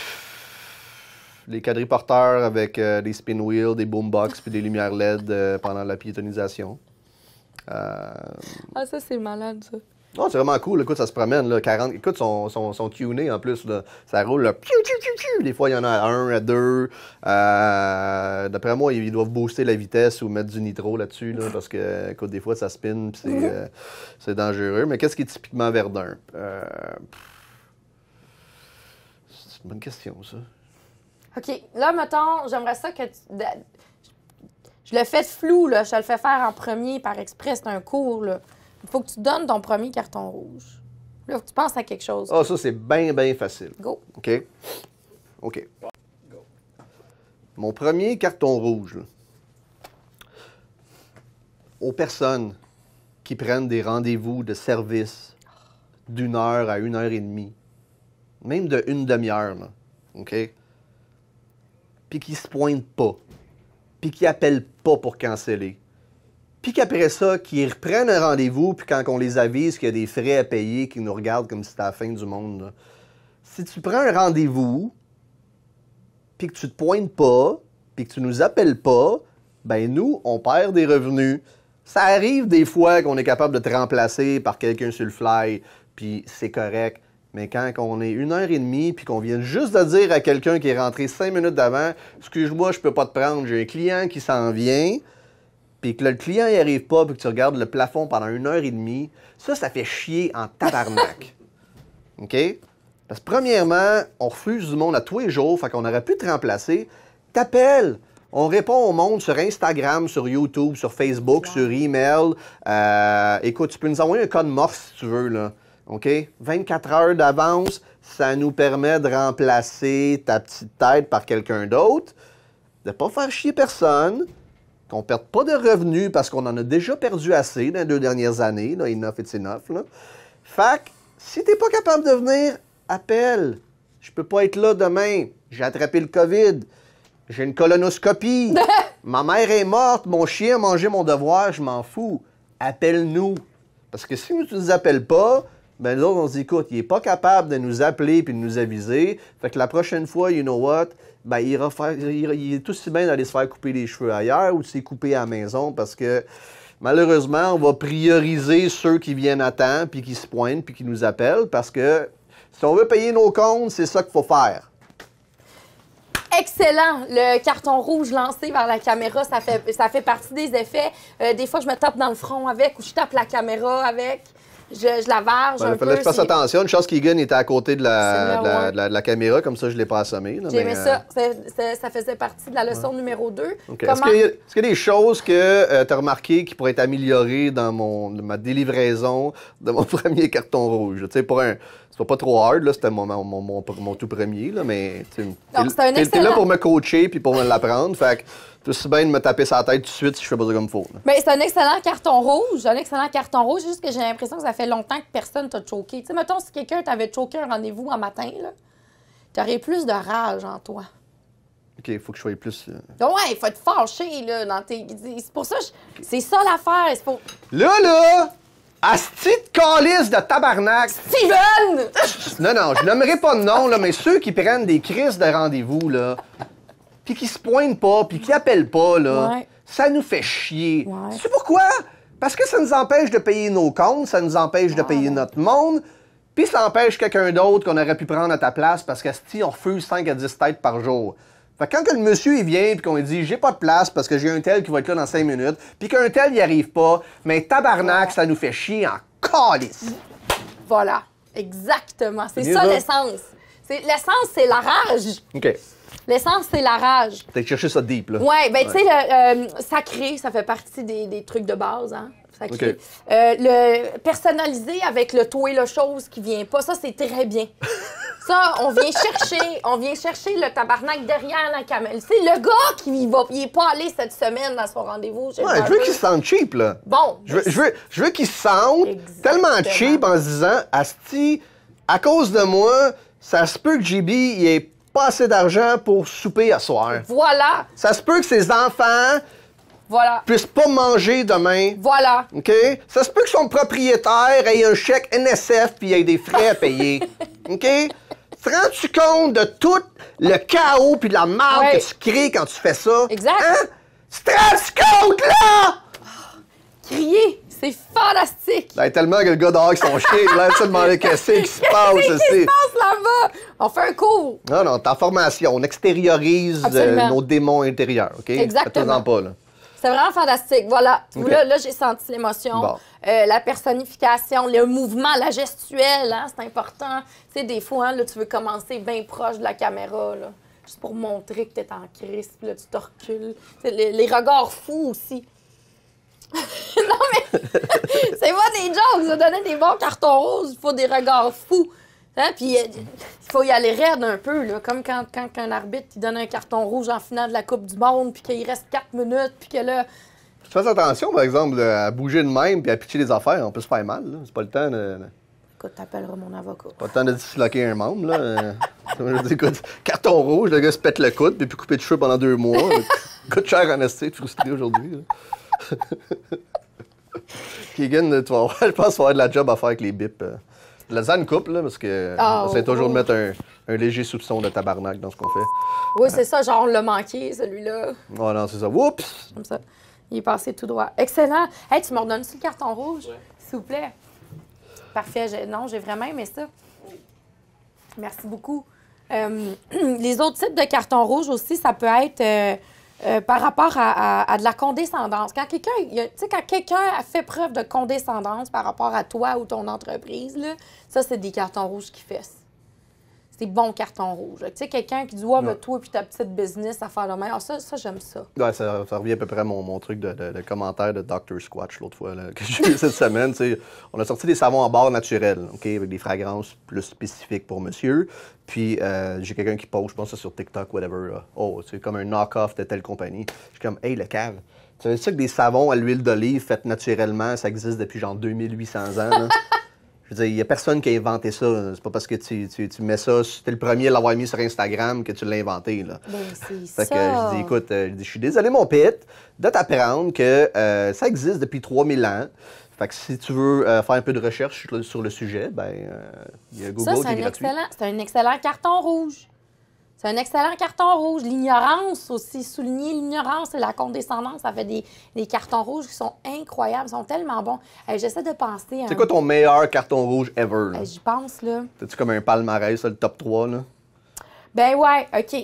les quadriporteurs avec euh, des spin wheels, des boombox puis des lumières LED euh, pendant la piétonisation. Euh, ah, ça, c'est malade, ça. Non, c'est vraiment cool. Écoute, ça se promène. Là, 40... Écoute, sont, sont, tunés en plus. Ça roule. Des fois, il y en a un, à deux. D'après moi, ils doivent booster la vitesse ou mettre du nitro là-dessus. parce que, écoute, des fois, ça spin c'est c'est dangereux. Mais qu'est-ce qui est typiquement Verdun? C'est une bonne question, ça. OK, là, mettons, j'aimerais ça que tu. Je le fais flou, là. Je le fais faire en premier par express C'est un cours, là. Il faut que tu donnes ton premier carton rouge. Là, tu penses à quelque chose. Ah, ça, c'est bien, bien facile. Go. OK. OK. Go. Mon premier carton rouge, là. Aux personnes qui prennent des rendez-vous de service d'une heure à une heure et demie, même de une demi-heure, là. OK? puis qui se pointent pas, puis qui appelle pas pour canceller, puis qu'après ça, qu'ils reprennent un rendez-vous, puis quand on les avise qu'il y a des frais à payer, qu'ils nous regardent comme si c'était la fin du monde. Si tu prends un rendez-vous, puis que tu te pointes pas, puis que tu nous appelles pas, ben nous, on perd des revenus. Ça arrive des fois qu'on est capable de te remplacer par quelqu'un sur le fly, puis c'est correct. Mais quand on est une heure et demie puis qu'on vient juste de dire à quelqu'un qui est rentré cinq minutes d'avant Excuse-moi, je ne peux pas te prendre, j'ai un client qui s'en vient, puis que le client n'y arrive pas, puis que tu regardes le plafond pendant une heure et demie, ça, ça fait chier en tabarnak. <laughs> OK? Parce que premièrement, on refuse du monde à tous les jours, fait qu'on aurait pu te remplacer. T'appelles! On répond au monde sur Instagram, sur YouTube, sur Facebook, sur email. mail euh, écoute, tu peux nous envoyer un code morse si tu veux, là. OK? 24 heures d'avance, ça nous permet de remplacer ta petite tête par quelqu'un d'autre, de ne pas faire chier personne, qu'on ne perde pas de revenus parce qu'on en a déjà perdu assez dans les deux dernières années. Là, enough, it's enough. Là. Fait que, si n'es pas capable de venir, appelle. Je peux pas être là demain. J'ai attrapé le COVID. J'ai une colonoscopie. <laughs> Ma mère est morte. Mon chien a mangé mon devoir. Je m'en fous. Appelle-nous. Parce que si tu ne nous appelles pas, ben l'autre on se dit, écoute, il n'est pas capable de nous appeler puis de nous aviser. Fait que la prochaine fois, you know what, ben, il, il, est tout aussi bien d'aller se faire couper les cheveux ailleurs ou de s'y couper à la maison parce que malheureusement, on va prioriser ceux qui viennent à temps puis qui se pointent puis qui nous appellent parce que si on veut payer nos comptes, c'est ça qu'il faut faire. Excellent. Le carton rouge lancé vers la caméra, ça fait, ça fait partie des effets. Euh, des fois, je me tape dans le front avec ou je tape la caméra avec je, je la verge. Ben, un fallait que je fasse attention. Une chance qu'Egan était à côté de la, de la, caméra, comme ça, je l'ai pas assommé. J'aimais mais euh, ça. Ça, faisait partie de la leçon numéro 2. Est-ce qu'il y, a des choses que euh, tu as remarquées qui pourraient être améliorées dans mon, ma délivraison de mon <laughs> premier carton rouge? Tu sais, pour un. C'est pas trop hard, là, c'était mon, mon, mon, tout premier, là, mais tu là pour me coacher puis pour me l'apprendre. fait que tu bien de me taper sa tête tout de suite si je fais pas ça comme faux. mais c'est un excellent carton rouge, un excellent carton rouge, juste que j'ai l'impression que ça fait longtemps que personne t'a choqué. Tu sais, mettons, si quelqu'un t'avait choqué un rendez-vous un matin, là, t'aurais plus de rage en toi. OK, faut que je sois plus. Donc, euh, ouais, il faut être fâché, là, dans tes. C'est pour ça, c'est ça l'affaire. Pour... Là, là! Asti de calice de tabarnak! Steven! Non, non, je n'aimerais pas de nom, là, mais ceux qui prennent des crises de rendez-vous, là, puis qui se pointent pas, puis qui appellent pas, là, ça nous fait chier. C'est pourquoi? Parce que ça nous empêche de payer nos comptes, ça nous empêche de payer notre monde, puis ça empêche quelqu'un d'autre qu'on aurait pu prendre à ta place parce qu'Asti, on refuse 5 à 10 têtes par jour. Fait que quand le monsieur il vient puis qu'on lui dit j'ai pas de place parce que j'ai un tel qui va être là dans cinq minutes, puis qu'un tel il arrive pas, mais tabarnak, ça nous fait chier en colis. Voilà, exactement. C'est ça l'essence. L'essence, c'est la rage. OK. L'essence, c'est la rage. T'as cherché ça deep, là. Ouais, ben, tu sais, le euh, sacré, ça fait partie des, des trucs de base, hein. Euh, le personnaliser avec le toi la chose qui vient pas, ça c'est très bien. <laughs> ça, on vient chercher, on vient chercher le tabarnak derrière la camel. C'est le gars qui va, est pas allé cette semaine à son rendez-vous. je veux qu'il se sente cheap là. Bon. Je veux, je veux, qu'il se sente tellement cheap en se disant, asti, à cause de moi, ça se peut que JB pas assez d'argent pour souper à soir. Voilà. Ça se peut que ses enfants voilà. Puisse pas manger demain. Voilà. OK? Ça se peut que son propriétaire ait un chèque NSF puis ait des frais à payer. <laughs> OK? Te rends-tu compte de tout le chaos puis de la merde que tu crées quand tu fais ça? Exact. Hein? Stress compte là! Oh, crier! C'est fantastique! Là, ben, tellement que le gars dehors qui sont chiés, là, tu te qu'est-ce qui se passe ici? Qu'est-ce qui se passe là-bas? On fait un cours! Non, non, en formation, on extériorise euh, nos démons intérieurs, OK? Exactement. pas, là. C'est vraiment fantastique. Voilà. Là, j'ai senti l'émotion, euh, la personnification, le mouvement, la gestuelle. Hein, c'est important. Tu sais, des fois, hein, là, tu veux commencer bien proche de la caméra, là, juste pour montrer que tu es en crise. Puis là, tu te recules. Les, regards fous aussi. <laughs> non, mais <laughs> c'est pas des jokes. Ça donnait des bons cartons roses. Il faut des regards fous. Hein, puis il euh, faut y aller raide un peu, là, comme quand, quand, un arbitre il donne un carton rouge en finale de la Coupe du Monde, puis qu'il reste 4 minutes, puis que là. Tu fais attention, par exemple, à bouger de même puis à pitcher les affaires. On peut se faire mal. C'est pas le temps de. Écoute, t'appelleras mon avocat. Pas le temps de disloquer un membre. Là. Euh, <laughs> écoute, carton rouge, le gars se pète le coude, puis puis coupé de cheveux pendant deux mois. coûte cher en tu frustré aujourd'hui. <laughs> Keegan, tu vas avoir, je pense, tu vas avoir de la job à faire avec les bips. Euh. La Zane coupe, là, parce que ah, essaie toujours de oh. mettre un, léger soupçon de tabarnak dans ce qu'on fait. Oui, c'est ça, genre on l'a manqué, celui-là. Oh non, c'est ça. Oups! Comme ça. Il est passé tout droit. Excellent! Hey, tu me redonnes-tu le carton rouge? S'il vous plaît. Parfait. Non, j'ai vraiment aimé ça. Merci beaucoup. Euh, <clears throat> les autres types de carton rouge aussi, ça peut être. Euh, euh, par rapport à, à, de la condescendance. Quand quelqu'un quand quelqu'un fait preuve de condescendance par rapport à toi ou ton entreprise, là, ça, c'est des cartons rouges qui fessent c'est bon carton rouge. Tu sais, quelqu'un qui dit toi et ta petite business à faire le meilleur. Ah, ça, ça j'aime ça. Ouais, ça, revient à peu près à mon, truc de, commentaire de Dr. Squatch l'autre fois que j'ai eu cette <laughs> semaine. On a sorti des savons à barre naturels, OK, avec des fragrances plus spécifiques pour monsieur. Puis euh, j'ai quelqu'un qui pose, je pense, ça sur TikTok, whatever. Oh, c'est comme un knock-off de telle compagnie. Je suis comme Hey, le cave. Tu sais que des savons à l'huile d'olive faites naturellement, ça existe depuis genre 2800 ans. <laughs> Je veux dire, il n'y a personne qui a inventé ça. C'est pas parce que tu, tu, tu mets ça, es le premier à l'avoir mis sur Instagram que tu l'as inventé. Là. Ben c'est ça. je dis, écoute, euh, je, suis désolé, mon pit, de t'apprendre que euh, ça existe depuis 3000 ans. Fait que si tu veux euh, faire un peu de recherche sur le, sujet, ben, il y a Google ça, qui est, Excellent, c'est un excellent carton rouge. C'est un excellent carton rouge. L'ignorance aussi, souligner l'ignorance et la condescendance, ça fait des, cartons rouges qui sont incroyables, sont tellement bons. J'essaie de penser. C'est quoi ton meilleur carton rouge ever? J'y pense, là. T'as-tu comme un palmarès, sur le top 3, là? Ben ouais, OK.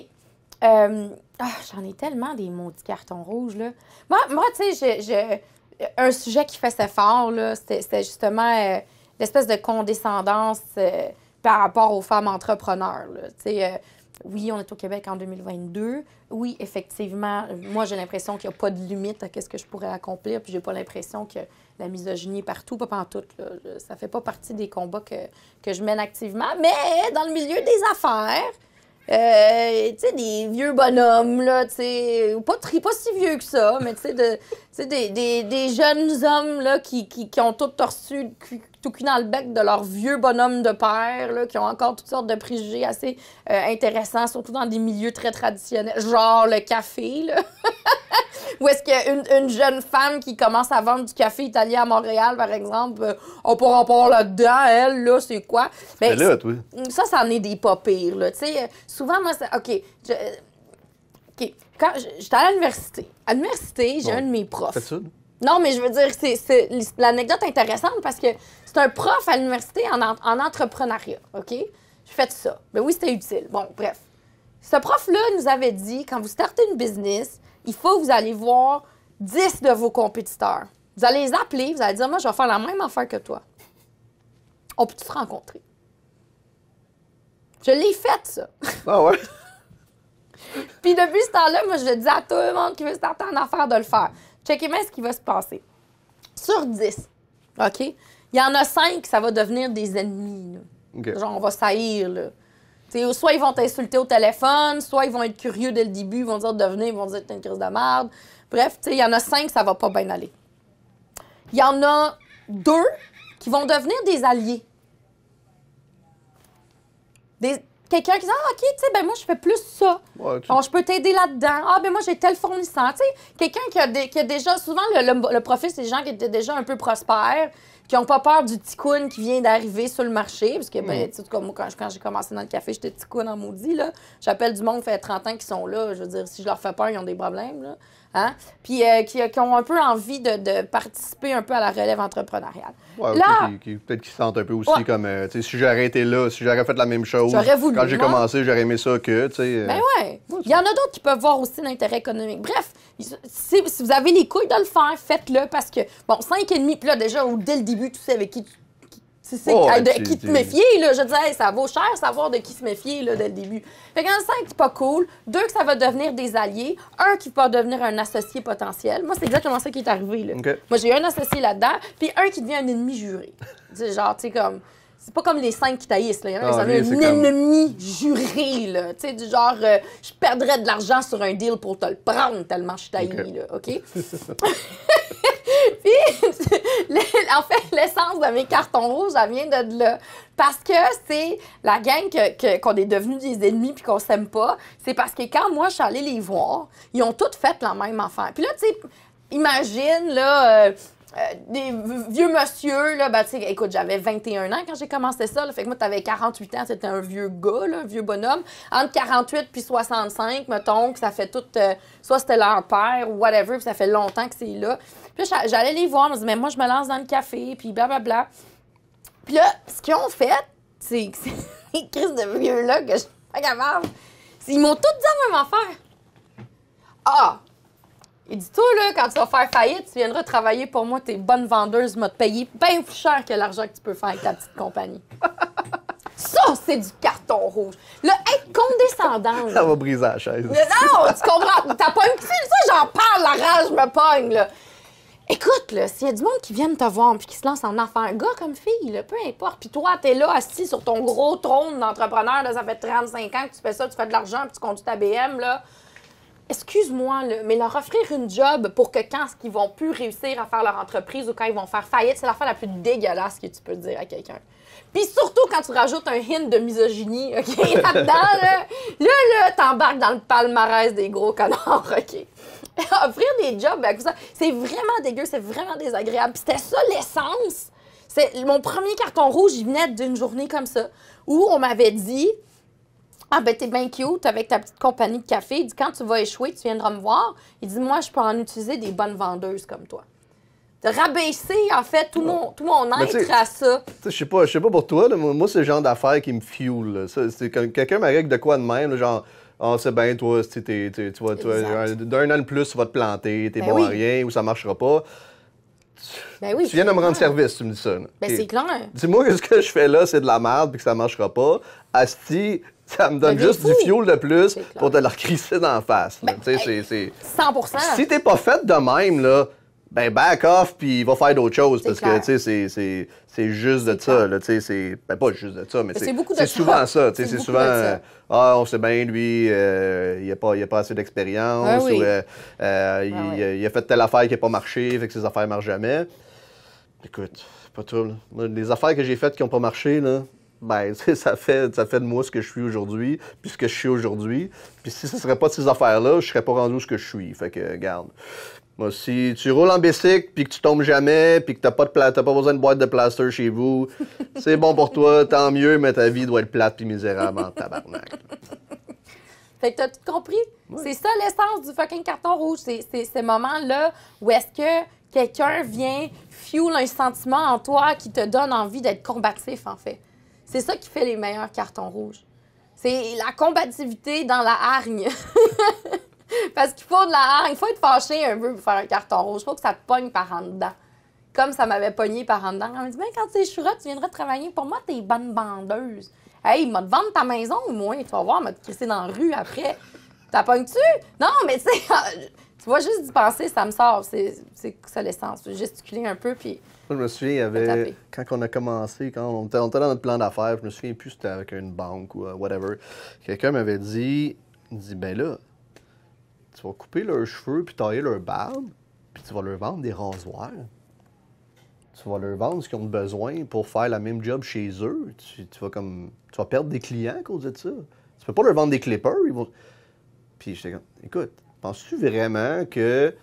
Euh, ah, j'en ai tellement des maudits cartons rouges, là. Moi, tu sais, je, je... un sujet qui faisait fort, là, c'était justement euh, l'espèce de condescendance euh, par rapport aux femmes entrepreneurs. Là oui, on est au Québec en 2022. Oui, effectivement, moi, j'ai l'impression qu'il n'y a pas de limite à ce que je pourrais accomplir. Puis, j'ai pas l'impression que la misogynie est partout, pas partout. Ça Ça fait pas partie des combats que, que je mène activement. Mais dans le milieu des affaires, euh, tu sais, des vieux bonhommes, là, tu sais, pas, si vieux que ça, mais tu sais, de, des, jeunes hommes, là, qui, ont tout torsu, tout dans le bec de leurs vieux bonhommes de père, là, qui ont encore toutes sortes de préjugés assez euh, intéressants, surtout dans des milieux très traditionnels, genre le café. Là. <laughs> Ou est-ce qu'une une jeune femme qui commence à vendre du café italien à Montréal, par exemple, euh, on pourra pas là-dedans, elle, là, c'est quoi? Ça, ça en est des pas pires, là. Tu sais, souvent, moi, c'est... OK, euh, OK. Quand j'étais à l'université, à l'université, j'ai un de mes profs. Non, mais je veux dire, c'est l'anecdote intéressante parce que c'est un prof à l'université en, entrepreneuriat, OK? fais fait ça. Mais ben oui, c'était utile. Bon, bref. Ce prof-là nous avait dit, quand vous startez une business, il faut que vous allez voir 10 de vos compétiteurs. Vous allez les appeler, vous allez dire, moi, je vais faire la même affaire que toi. On peut se rencontrer. Je l'ai fait, ça. Ah ouais? <laughs> Puis depuis ce temps-là, moi, je dis à tout le monde qui veut starter en affaire de le faire. Checkez bien ce qui va se passer. Sur 10, OK? Il y en a 5, ça va devenir des ennemis. Genre, on va saillir, là. soit ils vont t'insulter au téléphone, soit ils vont être curieux dès le début, ils vont dire de venir, ils vont dire que t'es une crise de merde. Bref, il y en a 5, ça va pas bien aller. Il y en a deux qui vont devenir des alliés. Des, quelqu'un qui dit ah, OK, ben moi, je fais plus ça. je peux t'aider là-dedans. Ah, ben moi, j'ai tel fournisseur. quelqu'un qui, a des, qui déjà. Souvent, le, le, profil, c'est des gens qui étaient déjà un peu prospères, qui n'ont pas peur du ticoun qui vient d'arriver sur le marché. Parce que, ben, hmm. moi, quand, quand j'ai commencé dans le café, j'étais ticoun en maudit, là. J'appelle du monde, fait 30 ans qu'ils sont là. Je veux dire, si je leur fais peur, ils ont des problèmes, là. Hein? Puis euh, qui, ont un peu envie de, participer un peu à la relève entrepreneuriale. là, qui, peut-être qu'ils sentent un peu aussi comme, euh, si j'aurais été là, si j'aurais fait la même chose, j'aurais voulu, quand j'ai commencé, j'aurais aimé ça que, tu sais. Euh, ben ouais. Il y en a d'autres qui peuvent voir aussi l'intérêt économique. Bref, si, vous avez les couilles de le faire, faites-le parce que, bon, 5,5, puis là, déjà, dès le début, tu sais avec qui tu Oh, de ben, qui te méfier, là. Je disais, ça vaut cher savoir de qui se méfier, là, dès le début. Fait qu'un 5 c'est pas cool. Deux, que ça va devenir des alliés. Un, qui peut devenir un associé potentiel. Moi, c'est exactement ça qui est arrivé, là. Moi, j'ai un associé là-dedans, puis un qui devient un ennemi juré. C'est genre, tu sais, comme. C'est pas comme les cinq qui taillissent, là. Il y en ah, un ennemi juré, là. Tu sais, du genre, euh, je perdrais de l'argent sur un deal pour te le prendre tellement je suis là. OK? <laughs> Puis, <laughs> en fait, l'essence de mes cartons rouges, ça vient de là. Parce que c'est la gang qu'on est devenus des ennemis puis qu'on s'aime pas. C'est parce que quand moi, je suis allée les voir, ils ont toutes fait la même affaire. Puis là, tu sais, imagine, là, euh, euh, des vieux monsieur, là, ben, tu sais, écoute, j'avais 21 ans quand j'ai commencé ça, Le fait que moi, t'avais 48 ans, c'était un vieux gars, là, un vieux bonhomme. Entre 48 puis 65, mettons, que ça fait tout, euh, soit c'était leur père ou whatever, puis ça fait longtemps que c'est là. Puis j'allais les voir, je me disais, mais moi, je me lance dans le café, puis blablabla. Puis là, ce qu'ils ont fait, c'est que c'est <laughs> de vieux-là que je suis pas ils m'ont tout dit la même affaire. Ah, il dit Toi, là, quand tu vas faire faillite, tu viendras travailler pour moi, t'es bonnes vendeuses m'ont payé bien plus cher que l'argent que tu peux faire avec ta petite compagnie. <laughs> Ça, c'est du carton rouge. Le être condescendant. Ça va briser la chaise. non, tu comprends. T'as pas une fille. ça, j'en parle, la rage me pogne, là. Écoute, là, s'il y a du monde qui vient te voir puis qui se lance en enfant, gars comme fille, peu importe, puis toi, t'es là assis sur ton gros trône d'entrepreneur, ça fait 35 ans que tu fais ça, tu fais de l'argent puis tu conduis ta BM, là excuse-moi, mais leur offrir une job pour que quand ils vont plus réussir à faire leur entreprise ou quand ils vont faire faillite, c'est la l'affaire la plus dégueulasse que tu peux dire à quelqu'un. Puis surtout quand tu rajoutes un hint de misogynie, OK, <laughs> là-dedans, là, là, t'embarques dans le palmarès des gros connards, OK? <laughs> offrir des jobs, c'est vraiment dégueu, c'est vraiment désagréable. Puis c'était ça l'essence. C'est, mon premier carton rouge, il venait d'une journée comme ça, où on m'avait dit, ah, ben, t'es bien cute avec ta petite compagnie de café. dit Quand tu vas échouer, tu viendras me voir. Il dit Moi, je peux en utiliser des bonnes vendeuses comme toi. De rabaisser, en fait, tout, mon, tout mon être à ça. Je sais pas, pas pour toi, moi, c'est le genre d'affaires qui me fuel. C'est quelqu'un m'arrête de quoi de même, genre. Ah, c'est bien, toi, d'un an de plus, tu vas te planter, t'es ben bon à rien ou ça marchera pas. Ben oui, tu viens de me rendre service, tu me dis ça. Ben c'est clair. Dis-moi que <laughs> ce que je fais là, c'est de la merde puis que ça marchera pas. Asti, ça me donne juste du fioul de plus pour te leur crisser d'en face. Ben, c'est, 100 Si t'es pas fait de même, là, ben back off, puis il va faire d'autres choses, parce que, tu sais, c'est juste de ça, là, c'est... Ben, pas juste de ça, mais ben, c'est C'est souvent ça, tu sais, c'est souvent... ah, on sait bien, lui, euh, il n'a pas, pas, assez d'expérience, ou euh, euh, il, a fait telle affaire qui n'a pas marché, fait que ses affaires ne marchent jamais. Écoute, pas trouble. Les affaires que j'ai faites qui n'ont pas marché, là, ben, <laughs> ça fait, ça fait de moi ce que je suis aujourd'hui, puis ce que je suis aujourd'hui. Puis si ce serait pas de ces affaires-là, je serais pas rendu ce que je suis. Fait que, garde. Moi, si tu roules en bicycle, puis que tu tombes jamais, puis que t'as pas, de pla t'as pas besoin de boîte de plaster chez vous, <laughs> c'est bon pour toi, tant mieux, mais ta vie doit être plate puis misérable en tabarnak. Fait que t'as tout compris? C'est ça l'essence du fucking carton rouge. C'est ces moments-là où est-ce que quelqu'un vient fuel un sentiment en toi qui te donne envie d'être combatif, en fait. C'est ça qui fait les meilleurs cartons rouges. C'est la combativité dans la hargne. <laughs> Parce qu'il faut de la hargne, il faut être fâché un peu pour faire un carton rouge. Il faut que ça te pogne par en dedans. Comme ça m'avait pogné par en dedans. On me dit, ben, quand tu es chouette, tu viendras travailler. Pour moi, t'es bonne bandeuse. Hey, il m'a te vendre ta maison, ou moins. Tu vas voir, m'a te crisser dans la rue après. T'appognes-tu? Non, mais tu sais, <laughs> tu vois, juste d'y penser, ça me sort. C'est ça l'essence. Gesticuler un peu, puis. je me souviens, il quand on a commencé, quand on était, dans notre plan d'affaires, je me souviens plus c'était avec une banque ou euh, whatever. Quelqu'un m'avait dit, il dit, ben là, tu vas couper leurs cheveux puis tailler leur barbe, puis tu vas leur vendre des rasoirs. Tu vas leur vendre ce qu'ils ont besoin pour faire la même job chez eux. Tu, tu, vas comme, tu vas perdre des clients à cause de ça. Tu peux pas leur vendre des clippers. Ils vont, puis j'étais comme, écoute, penses-tu vraiment que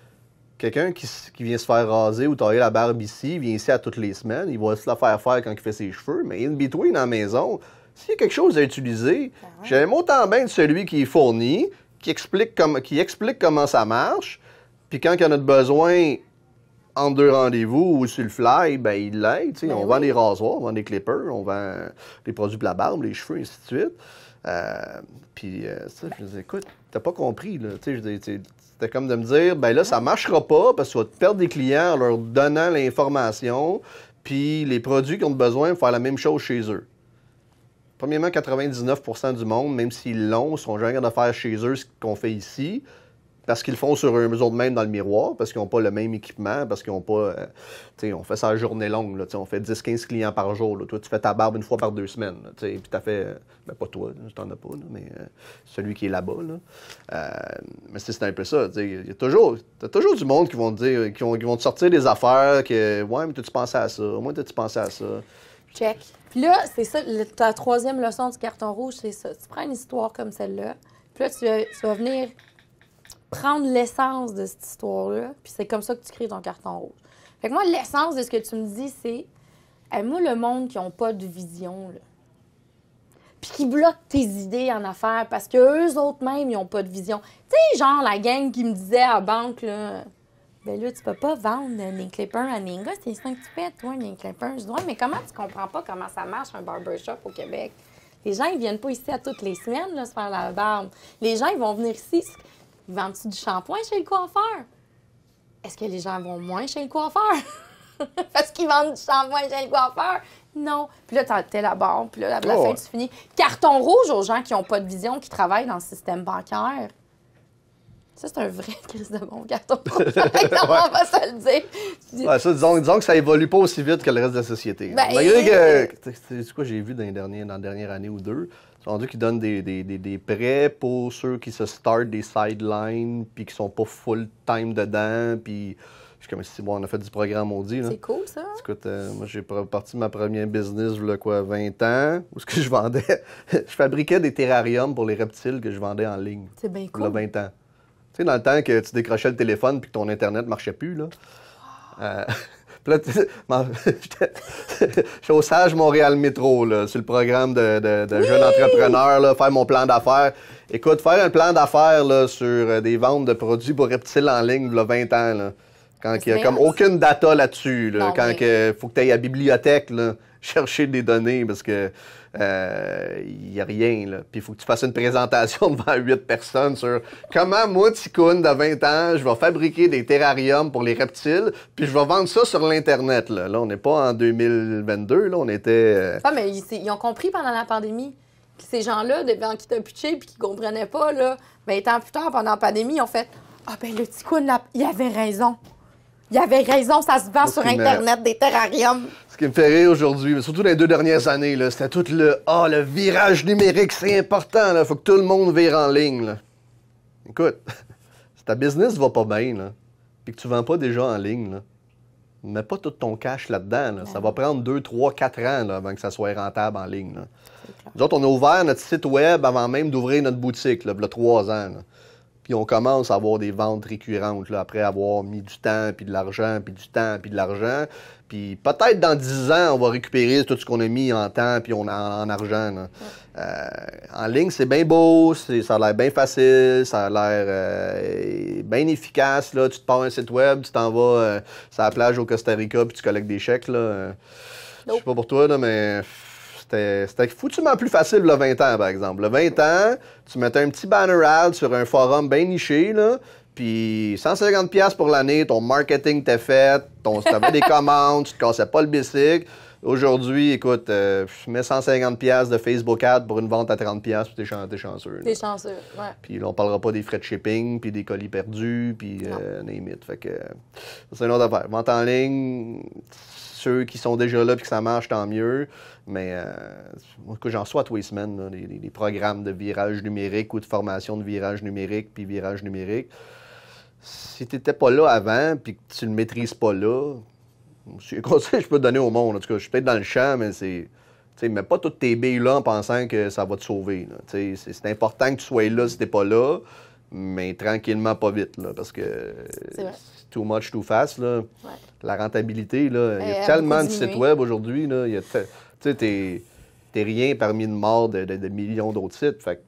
quelqu'un qui, vient se faire raser ou tailler la barbe ici, vient ici à toutes les semaines, il va se la faire faire quand il fait ses cheveux, mais il in between, dans la maison, s'il y a quelque chose à utiliser, j'aime autant bien celui qui est fourni, qui explique, comme, qui explique comment ça marche, puis quand il y en a de besoin en deux rendez-vous ou sur le fly, ben il l'aide. Ben on vend des rasoirs, on vend des clippers, on vend les produits pour la barbe, les cheveux, ainsi de suite. Euh, puis, euh, ça, je je ben dis, écoute t'as pas compris. Là. C'était comme de me dire, ben là, ça marchera pas parce que tu vas perdre des clients en leur donnant l'information, puis les produits qui ont besoin vont faire la même chose chez eux. Premièrement, 99 du monde, même s'ils l'ont, sont jamais train de faire chez eux ce qu'on fait ici parce qu'ils font sur eux mêmes dans le miroir, parce qu'ils n'ont pas le même équipement, parce qu'ils n'ont pas. Euh, tu sais, on fait ça journée longue, là, on fait 10-15 clients par jour. Là. Toi, tu fais ta barbe une fois par deux semaines, tu sais, puis tu as fait. Euh, ben, pas toi, je t'en ai pas, là, mais euh, celui qui est là-bas. Là. mais c'est un peu ça. Il y a toujours, as toujours du monde qui vont te dire, qui vont, te sortir des affaires, que ouais, mais tu pensais à ça, au moins tu pensais à ça. Check. Puis là, c'est ça, ta troisième leçon du carton rouge, c'est ça. Tu prends une histoire comme celle-là, puis là, tu vas venir prendre l'essence de cette histoire-là, puis c'est comme ça que tu crées ton carton rouge. Fait que moi, l'essence de ce que tu me dis, c'est aime-moi eh, le monde qui n'ont pas de vision, là. Puis qui bloquent tes idées en affaires parce qu'eux autres même, ils n'ont pas de vision. Tu sais, genre la gang qui me disait à la banque, là, ben là, tu peux pas vendre des euh, clippers à Ninga, c'est ça que tu pètes, toi, des clippers. Je dis, mais comment tu comprends pas comment ça marche un barbershop au Québec? Les gens, ils viennent pas ici à toutes les semaines là, se faire la barbe. Les gens, ils vont venir ici. Vends-tu du shampoing chez le coiffeur? Est-ce que les gens vont moins chez le coiffeur? <laughs> Parce qu'ils vendent du shampoing chez le coiffeur? Non. Puis là, là-bas, puis là, à la oh, fin, tu finis. Carton rouge aux gens qui n'ont pas de vision, qui travaillent dans le système bancaire. Ça, c'est un vrai <laughs> crise de bon carton rouge. <laughs> on va se le dire. ça, disons, que ça évolue pas aussi vite que le reste de la société. Ben, Malgré que, tu sais quoi, j'ai vu dans, les dernières dans la dernière année ou deux, c'est dit qu'ils donnent des, prêts pour ceux qui se startent des sidelines, puis qui sont pas full time dedans, puis je suis comme si bon, on a fait du programme on dit. » C'est cool ça. Écoute, euh, moi j'ai parti de ma première business je quoi 20 ans où ce que je vendais, <laughs> je fabriquais des terrariums pour les reptiles que je vendais en ligne. C'est bien cool. Il y 20 ans. Tu sais dans le temps que tu décrochais le téléphone puis que ton internet marchait plus là. Euh, <laughs> Puis là, <laughs> sage Montréal Métro, là, sur le programme de, de, jeune entrepreneur, là, faire mon plan d'affaires. Écoute, faire un plan d'affaires là, sur euh, des ventes de produits pour reptiles en ligne, il 20 ans, quand il n'y a comme aucune data là-dessus, quand il faut que tu ailles à la bibliothèque là, <laughs> chercher des données, parce que il euh, n'y a rien. Là. Puis il faut que tu fasses une présentation <laughs> devant huit personnes sur comment moi, Ticoun, de 20 ans, je vais fabriquer des terrariums pour les reptiles, puis je vais vendre ça sur l'Internet. Là. on n'est pas en 2022, là, on était... Euh, ah, mais ils, ont compris pendant la pandémie ces gens-là, devant qui t'ont pitché puis qui comprenaient pas, là, 20 ben, ans plus tard, pendant la pandémie, ils ont fait Ah, ben le Ticoun, il avait raison. Il avait raison, ça se vend sur Internet, des terrariums. Ce qui me fait rire aujourd'hui, surtout dans les deux dernières années, c'était tout le Ah, le virage numérique, c'est important, il faut que tout le monde vire en ligne. Écoute, <laughs> si ta business va pas bien, là, puis que tu vends pas déjà en ligne, là, mets pas tout ton cash là-dedans. Ça va prendre 2, 3, 4 ans avant que ça soit rentable en ligne. Nous autres, on a ouvert notre site web avant même d'ouvrir notre boutique, là, il y a 3 ans on commence à avoir des ventes récurrentes, après avoir mis du temps, puis de l'argent, puis du temps, puis de l'argent. Puis peut-être dans 10 ans, on va récupérer tout ce qu'on a mis en temps, puis on en, argent. Euh, en ligne, c'est bien beau, ça a l'air bien facile, ça a l'air euh, bien efficace. Là. Tu te pars un site web, tu t'en vas euh, sur la plage au Costa Rica, puis tu collectes des chèques. Là. Je sais pas pour toi, là, mais... C'était foutument plus facile le 20 ans, par exemple. Le 20 ans, tu mettais un petit banner ad sur un forum bien niché, là, puis 150$ pour l'année, ton marketing t'est fait, tu avais des <laughs> commandes, tu te cassais pas le bicycle. Aujourd'hui, écoute, euh, je mets 150$ de Facebook Ad pour une vente à 30$, puis es chanceux. chanceux es chanceux, ouais. Puis là, on parlera pas des frais de shipping, puis des colis perdus, puis euh, Fait que c'est une autre affaire. Vente en ligne, ceux qui sont déjà là et que ça marche, tant mieux. Mais euh, que j'en sois tous les semaines, programmes de virage numérique ou de formation de virage numérique puis virage numérique. Si tu n'étais pas là avant puis que tu ne le maîtrises pas là, c'est conseil que je peux donner au monde. En tout cas, je suis peut-être dans le champ, mais c'est. Tu mets pas toutes tes billes là en pensant que ça va te sauver. C'est important que tu sois là si tu t'es pas là mais tranquillement, pas vite, là, parce que c'est too much, too fast. Là. La rentabilité, là, il y a tellement de sites web aujourd'hui. Tu sais, t'es rien parmi une mort de, millions d'autres sites. Fait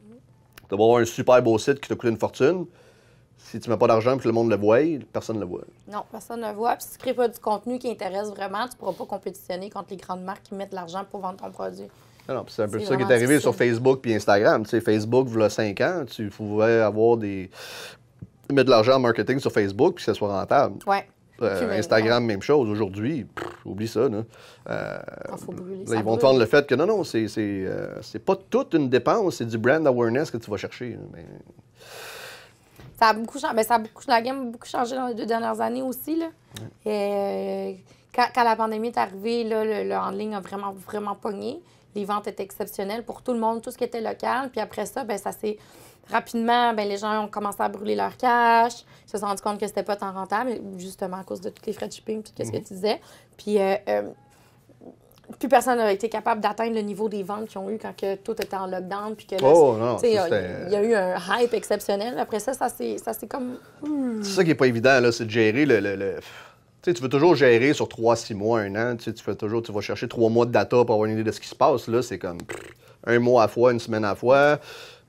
tu vas avoir un super beau site qui te coûte une fortune. Si tu mets pas d'argent et que le monde le voit, personne ne le voit. Non, personne ne le voit. Puis si tu ne crées pas du contenu qui intéresse vraiment, tu pourras pas compétitionner contre les grandes marques qui mettent de l'argent pour vendre ton produit c'est un peu ça qui est arrivé sur Facebook et Instagram. Tu Facebook, il y 5 ans, tu pouvais avoir des. mettre de l'argent en marketing sur Facebook puis que ce soit rentable. Euh, Instagram, même chose. Aujourd'hui, oublie ça. Euh, ah, ils vont te vendre le fait que non, non, c'est n'est euh, pas toute une dépense, c'est du brand awareness que tu vas chercher. Ça a beaucoup changé. Ben, la gamme a beaucoup changé dans les deux dernières années aussi. quand, la pandémie est arrivée, là, le, le, a vraiment, vraiment pogné les ventes étaient exceptionnelles pour tout le monde, tout ce qui était local. Puis après ça, ben ça s'est rapidement, ben les gens ont commencé à brûler leur cash, ils se sont rendus compte que c'était pas tant rentable, justement à cause de tous les frais de shipping, puis qu'est-ce que mhm. tu disais. Puis euh, euh, plus personne n'a été capable d'atteindre le niveau des ventes qu'ils ont eu quand tout était en lockdown. Puis que là, oh, non, il y a eu un hype exceptionnel. Après ça, ça s'est comme. Hmm. C'est ça qui n'est pas évident, là, c'est de gérer le, le tu, sais, tu veux toujours gérer sur trois, six mois, un an. Tu, fais toujours, tu vas chercher trois mois de data pour avoir une idée de ce qui se passe. Là, c'est comme un mois à fois, une semaine à fois.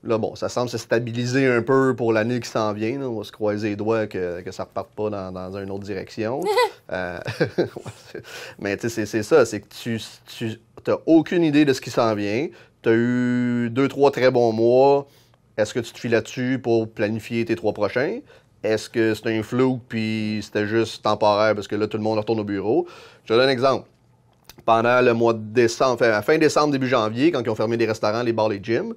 Là, bon, ça semble se stabiliser un peu pour l'année qui s'en vient. On va se croiser les doigts que, ça ne reparte pas dans, une autre direction. <laughs> Euh, <laughs> mais tu sais, c'est ça, c'est que tu n'as aucune idée de ce qui s'en vient. Tu as eu deux, trois très bons mois. Est-ce que tu te files là-dessus pour planifier tes trois prochains? Est-ce que c'était un flou puis c'était juste temporaire parce que là, tout le monde retourne au bureau? Je te donne un exemple. Pendant le mois de décembre, fin décembre, début janvier, quand ils ont fermé les restaurants, les bars, les gyms,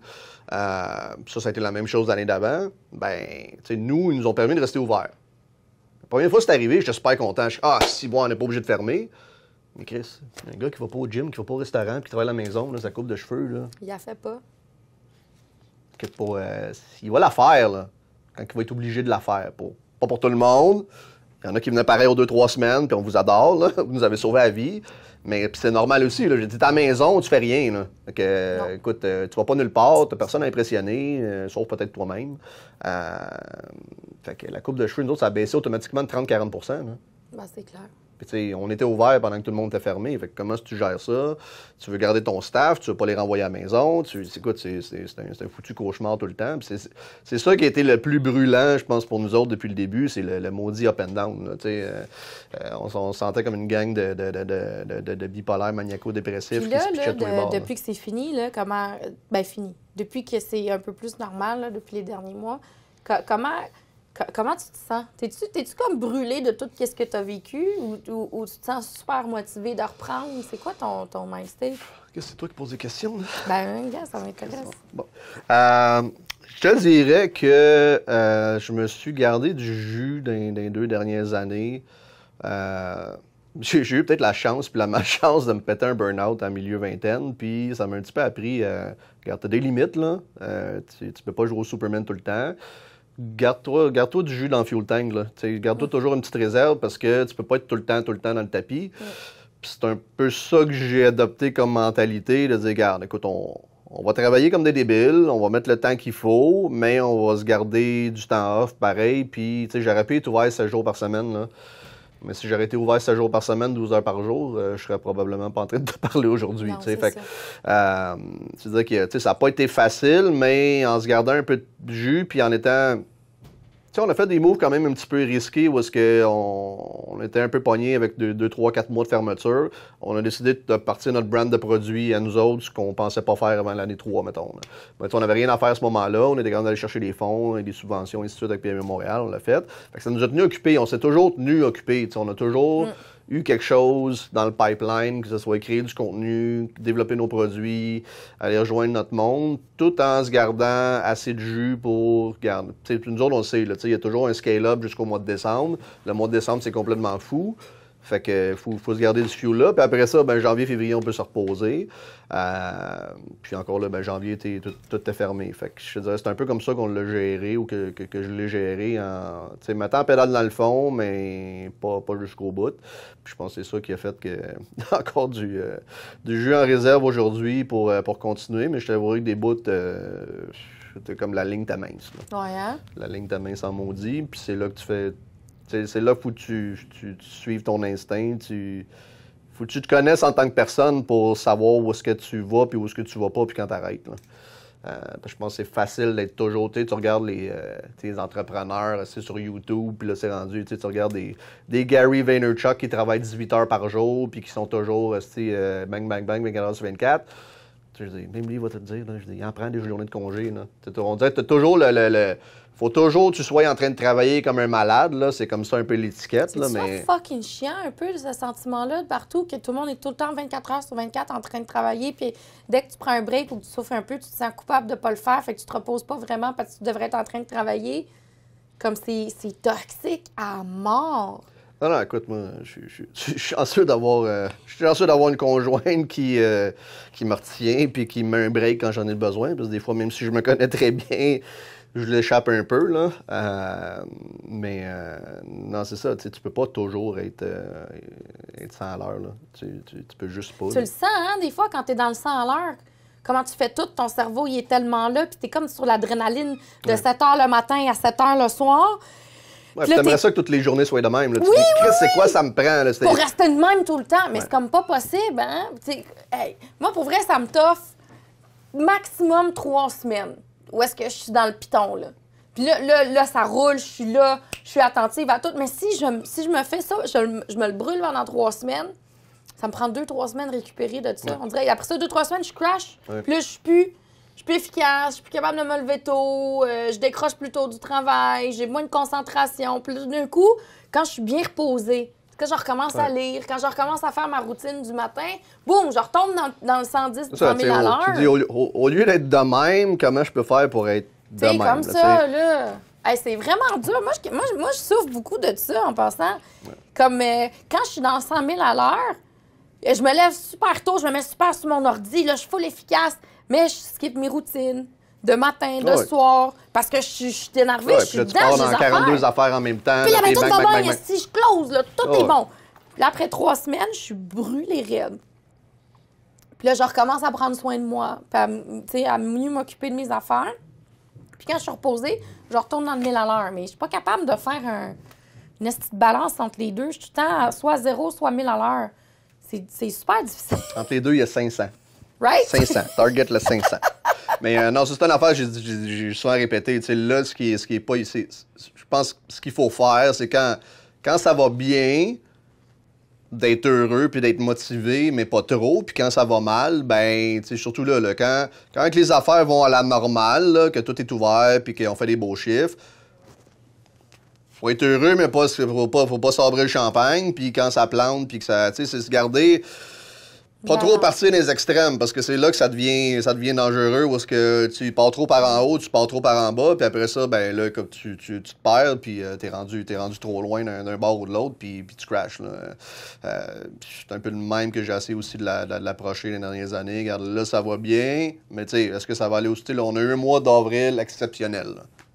euh, ça, ça a été la même chose l'année d'avant, ben, nous, ils nous ont permis de rester ouverts. La première fois que c'est arrivé, j'étais super content. Je ah, si, bon, on n'est pas obligé de fermer. Mais Chris, un gars qui va pas au gym, qui va pas au restaurant, puis qui travaille à la maison, là, sa coupe de cheveux, là. Il la fait pas. Euh, il va la faire, là qui va être obligé de la faire. pas pour tout le monde. Il y en a qui venaient pareil aux deux, trois semaines, puis on vous adore, <laughs> vous nous avez sauvé la vie. Mais c'est normal aussi. J'ai dit, ta maison, tu fais rien. Euh, écoute, euh, tu vas pas nulle part, t'as personne à impressionner, euh, sauf peut-être toi-même. la coupe de cheveux, nous ça a baissé automatiquement de 30-40 ben, C'est clair. Puis, on était ouvert pendant que tout le monde était fermé. Fait que comment tu gères ça? Tu veux garder ton staff, tu veux pas les renvoyer à la maison. c'est, un, foutu cauchemar tout le temps. c'est, ça qui a été le plus brûlant, je pense, pour nous autres depuis le début. C'est le, maudit up and down. Euh, euh, on, se sentait comme une gang de, de, bipolaires maniaco-dépressifs qui se Depuis que c'est fini, comment. Ben, fini. Depuis que c'est un peu plus normal, depuis les derniers mois, comment Comment tu te sens? T'es-tu, comme brûlé de tout ce que tu as vécu ou, tu te sens super motivé de reprendre? C'est quoi ton, ton mindset? c'est toi qui poses des questions? Là? Ben, hein, gars, ça m'intéresse. Bon. Euh, je te dirais que euh, je me suis gardé du jus dans, deux dernières années. Euh, j'ai, eu peut-être la chance, puis la malchance de me péter un burn-out en milieu vingtaine, puis ça m'a un petit peu appris, regarde, t'as des limites, là. tu, tu peux pas jouer au Superman tout le temps garde-toi du jus dans le fuel tank. Garde-toi mm. toujours une petite réserve parce que tu peux pas être tout le temps, tout le temps dans le tapis. Mm. c'est un peu ça que j'ai adopté comme mentalité de dire, garde, écoute, on, va travailler comme des débiles, on va mettre le temps qu'il faut, mais on va se garder du temps off pareil. Puis, tu sais, j'aurais pu être jours par semaine. Là. Mais si j'aurais été ouvert 7 jours par semaine, 12 heures par jour, euh, je serais probablement pas en train de te <laughs> parler aujourd'hui. Fait cest euh, dire que ça n'a pas été facile, mais en se gardant un peu de jus, puis en étant on a fait des moves quand même un petit peu risqués parce est-ce qu'on était un peu pogné avec deux, trois, quatre mois de fermeture. On a décidé de partir notre brand de produits à nous autres, ce qu'on pensait pas faire avant l'année 3, mettons. on n'avait rien à faire à ce moment-là. On était capable d'aller chercher des fonds et des subventions, et avec PME Montréal. On l'a fait. ça nous a tenus occupés. On s'est toujours tenus occupés. on a toujours. Mm eu quelque chose dans le pipeline, que ce soit créer du contenu, développer nos produits, aller rejoindre notre monde, tout en se gardant assez de jus pour. garder. nous autres, on le sait, il y a toujours un scale-up jusqu'au mois de décembre. Le mois de décembre, c'est complètement fou. Fait que faut, faut se garder du fuel là. Puis après ça, ben, janvier, février, on peut se reposer. Euh, puis encore là, ben, janvier, tout, était fermé. Fait que je te dirais, c'est un peu comme ça qu'on l'a géré ou que, je l'ai géré en. Tu sais, mettant pédale dans le fond, mais pas, pas jusqu'au bout. Puis je pense que c'est ça qui a fait que. <laughs> encore du, euh, du jus en réserve aujourd'hui pour, euh, pour continuer, mais je t'avouerai que des bouts c'était comme la ligne ta mince. Oui, hein? La ligne ta mince en maudit. Puis c'est là que tu fais c'est là faut que tu, tu, suives ton instinct. Tu, faut que tu te connaisses en tant que personne pour savoir où est-ce que tu vas, puis où est-ce que tu vas pas, puis quand t'arrêtes. Euh, je pense que c'est facile d'être toujours. Tu regardes les, euh, entrepreneurs, c'est sur YouTube, puis là, c'est rendu. Tu regardes des, des, Gary Vaynerchuk qui travaillent 18 heures par jour, puis qui sont toujours euh, sais, euh, bang, bang, bang, 24 heures sur 24. dis, même lui, il va te dire. Là, il en prend des journées de congé. Là. On dirait tu as toujours le faut toujours que tu sois en train de travailler comme un malade, là. C'est comme ça un peu l'étiquette, là, mais... C'est fucking chiant, un peu, ce sentiment-là, de partout, que tout le monde est tout le temps 24 heures sur 24 en train de travailler, puis dès que tu prends un break ou que tu souffres un peu, tu te sens coupable de pas le faire, fait que tu te reposes pas vraiment parce que tu devrais être en train de travailler. Comme c'est toxique à mort. Non, non, écoute, moi, je, euh, suis chanceux d'avoir une conjointe qui, euh, qui me retient puis qui me met un break quand j'en ai besoin. Parce que des fois, même si je me connais très bien, je l'échappe un peu, là. Euh, mais euh, non, c'est ça. Tu peux pas toujours être, euh, être sans l'heure, là. Tu, tu, peux juste pas. Tu le sens, hein, des fois, quand tu es dans le 100 à l'heure. Comment tu fais tout, ton cerveau, il est tellement là, puis tu es comme sur l'adrénaline de 7 h le matin à 7 h le soir. Oui, j'aimerais ça que toutes les journées soient de même. Oui, c'est quoi ça me prend? pour rester de même tout le temps. Mais c'est comme pas possible. Hein? moi, pour vrai, ça me toffe maximum trois semaines où est-ce que je suis dans le piton, là. Puis là, là, ça roule, je suis là, je suis attentive à tout. Mais si je, si je me fais ça, je, me le brûle pendant trois semaines, ça me prend deux, trois semaines de récupérer de ça. On dirait, après ça, deux, trois semaines, je crash. Puis là, je suis plus, je suis plus efficace, je suis plus capable de me lever tôt, euh, je décroche plus tôt du travail, j'ai moins de concentration. Puis d'un coup, quand je suis bien reposée, quand je recommence à lire, quand je recommence à faire ma routine du matin, boum, je retombe dans, dans le 110, 100 000 à l'heure. Tu dis, au, lieu d'être de même, comment je peux faire pour être de t'sais, même? comme ça, là. c'est vraiment dur. Moi je, moi, je souffre beaucoup de ça en passant. Comme euh, quand je suis dans 100 000 à l'heure, je me lève super tôt, je me mets super sur mon ordi, là, je suis full efficace, mais je skip mes routines de matin, de soir, parce que je suis énervée, je suis là, tu pars dans 42 affaires. en même temps. Puis la tout de bon si je close, là, tout est bon. là, après trois semaines, je suis brûlée raide. Puis là, je recommence à prendre soin de moi, puis à, à mieux m'occuper de mes affaires. Puis quand je suis reposée, je retourne dans le mille à l'heure. Mais je suis pas capable de faire un, une petite balance entre les deux. Je suis tout le temps soit à zéro, soit 1000 à l'heure. C'est super difficile. Entre les deux, il y a 500. Right? 500. Target le 500. <laughs> Mais euh, non, c'est une affaire que j'ai souvent répété. Là, ce qui, est, ce qui est pas ici, je pense que ce qu'il faut faire, c'est quand, quand ça va bien, d'être heureux puis d'être motivé, mais pas trop. Puis quand ça va mal, ben, tu surtout là, là, quand, les affaires vont à la normale, que tout est ouvert puis qu'on fait des beaux chiffres, faut être heureux, mais pas, faut pas, faut pas sabrer le champagne. Puis quand ça plante, puis que ça, tu c'est se garder pas trop partir les extrêmes, parce que c'est là que ça devient, ça devient dangereux, parce que tu pars trop par en haut, tu pars trop par en bas, puis après ça, ben là, comme tu, te perds, puis tu euh, t'es rendu, es rendu trop loin d'un bord ou de l'autre, puis, tu crashes. Euh, c'est un peu le même que j'ai essayé aussi de l'approcher les dernières années. Regarde, là, ça va bien, mais tu sais, est-ce que ça va aller aussi style? On a eu un mois d'avril exceptionnel,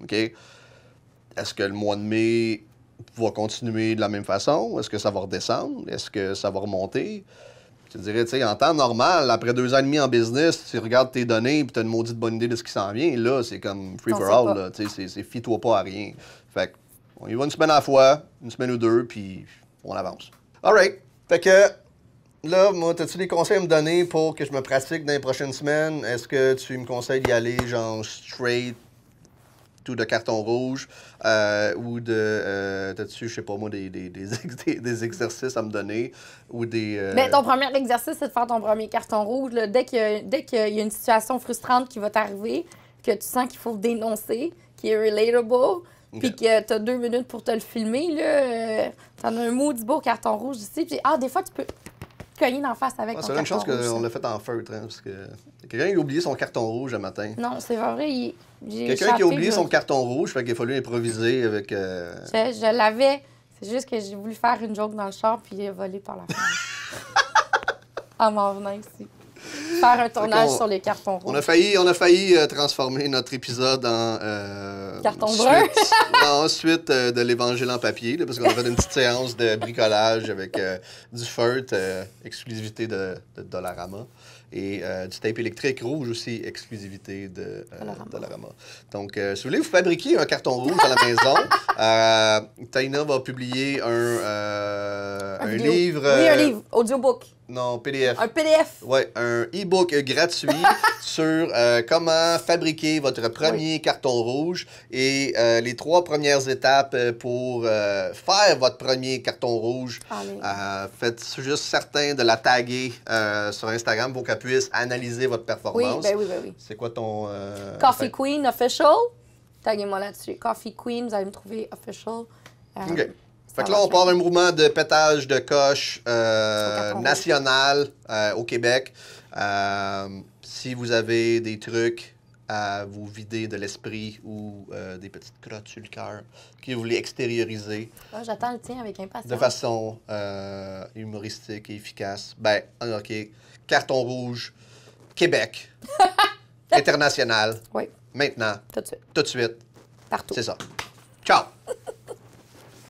OK? Est-ce que le mois de mai va continuer de la même façon? Est-ce que ça va redescendre? Est-ce que ça va remonter? Je dirais, tu sais, en temps normal, après deux ans et demi en business, tu regardes tes données et tu as une maudite bonne idée de ce qui s'en vient. Là, c'est comme free for all. Tu sais, c'est fie-toi pas à rien. Fait on y va une semaine à la fois, une semaine ou deux, puis on avance. All right. Fait que. Là, moi, as-tu des conseils à me donner pour que je me pratique dans les prochaines semaines? Est-ce que tu me conseilles d'y aller, genre, straight, ou de carton rouge euh, ou de euh, dessus je sais pas moi <laughs> des, des, exercices à me donner ou des Mais euh, ben, ton premier exercice c'est de faire ton premier carton rouge dès qu'il dès y a une situation frustrante qui va t'arriver que tu sens qu'il faut le dénoncer qui est relatable Puis que t'as deux minutes pour te le filmer, là. Euh, T'en as un mot du beau carton rouge ici. Puis, ah, des fois, tu peux cogné d'en face avec C'est une chance qu'on l'a fait en feutre, hein, parce que quelqu'un a oublié son carton rouge le matin. Non, c'est pas vrai. Il... Quelqu'un qui a oublié son carton rouge, fait qu'il a fallu improviser avec. Euh, je, l'avais. C'est juste que j'ai voulu faire une joke dans le char, puis il a volé par la fenêtre. en <laughs> m'en venant ici faire un tournage sur les cartons rouges. On a failli, on a failli euh, transformer notre épisode en. Euh, carton brun. <laughs> ensuite euh, de l'évangile en papier, parce qu'on a fait une petite séance de bricolage avec du feutre, exclusivité de, Dollarama. Et du tape électrique rouge aussi, exclusivité de Dollarama. Donc, si vous voulez vous fabriquer un carton rouge à la maison, <laughs> Taina va publier un, un livre. Oui, un livre, audiobook. Non, PDF. Un PDF. Oui, un e-book gratuit <laughs> sur euh, comment fabriquer votre premier carton rouge et euh, les trois premières étapes euh, pour faire votre premier carton rouge. Ah, faites juste certain de la taguer sur Instagram pour qu'elle puisse analyser votre performance. Oui, ben oui, ben oui. C'est quoi ton. Coffee Queen Official. Taguez-moi là-dessus. Coffee Queen, vous allez me trouver official. OK. Fait que là, on part un mouvement de pétage de coche euh, national euh, au Québec. Euh, si vous avez des trucs à vous vider de l'esprit ou des petites crottes sur le cœur que vous voulez extérioriser. Ah, j'attends le tien avec impatience. De façon humoristique et efficace. Ben, ah, OK. Carton rouge, Québec, <laughs> international. Oui. Maintenant. Tout de suite. Tout de suite. Partout. C'est ça. Ciao! <laughs>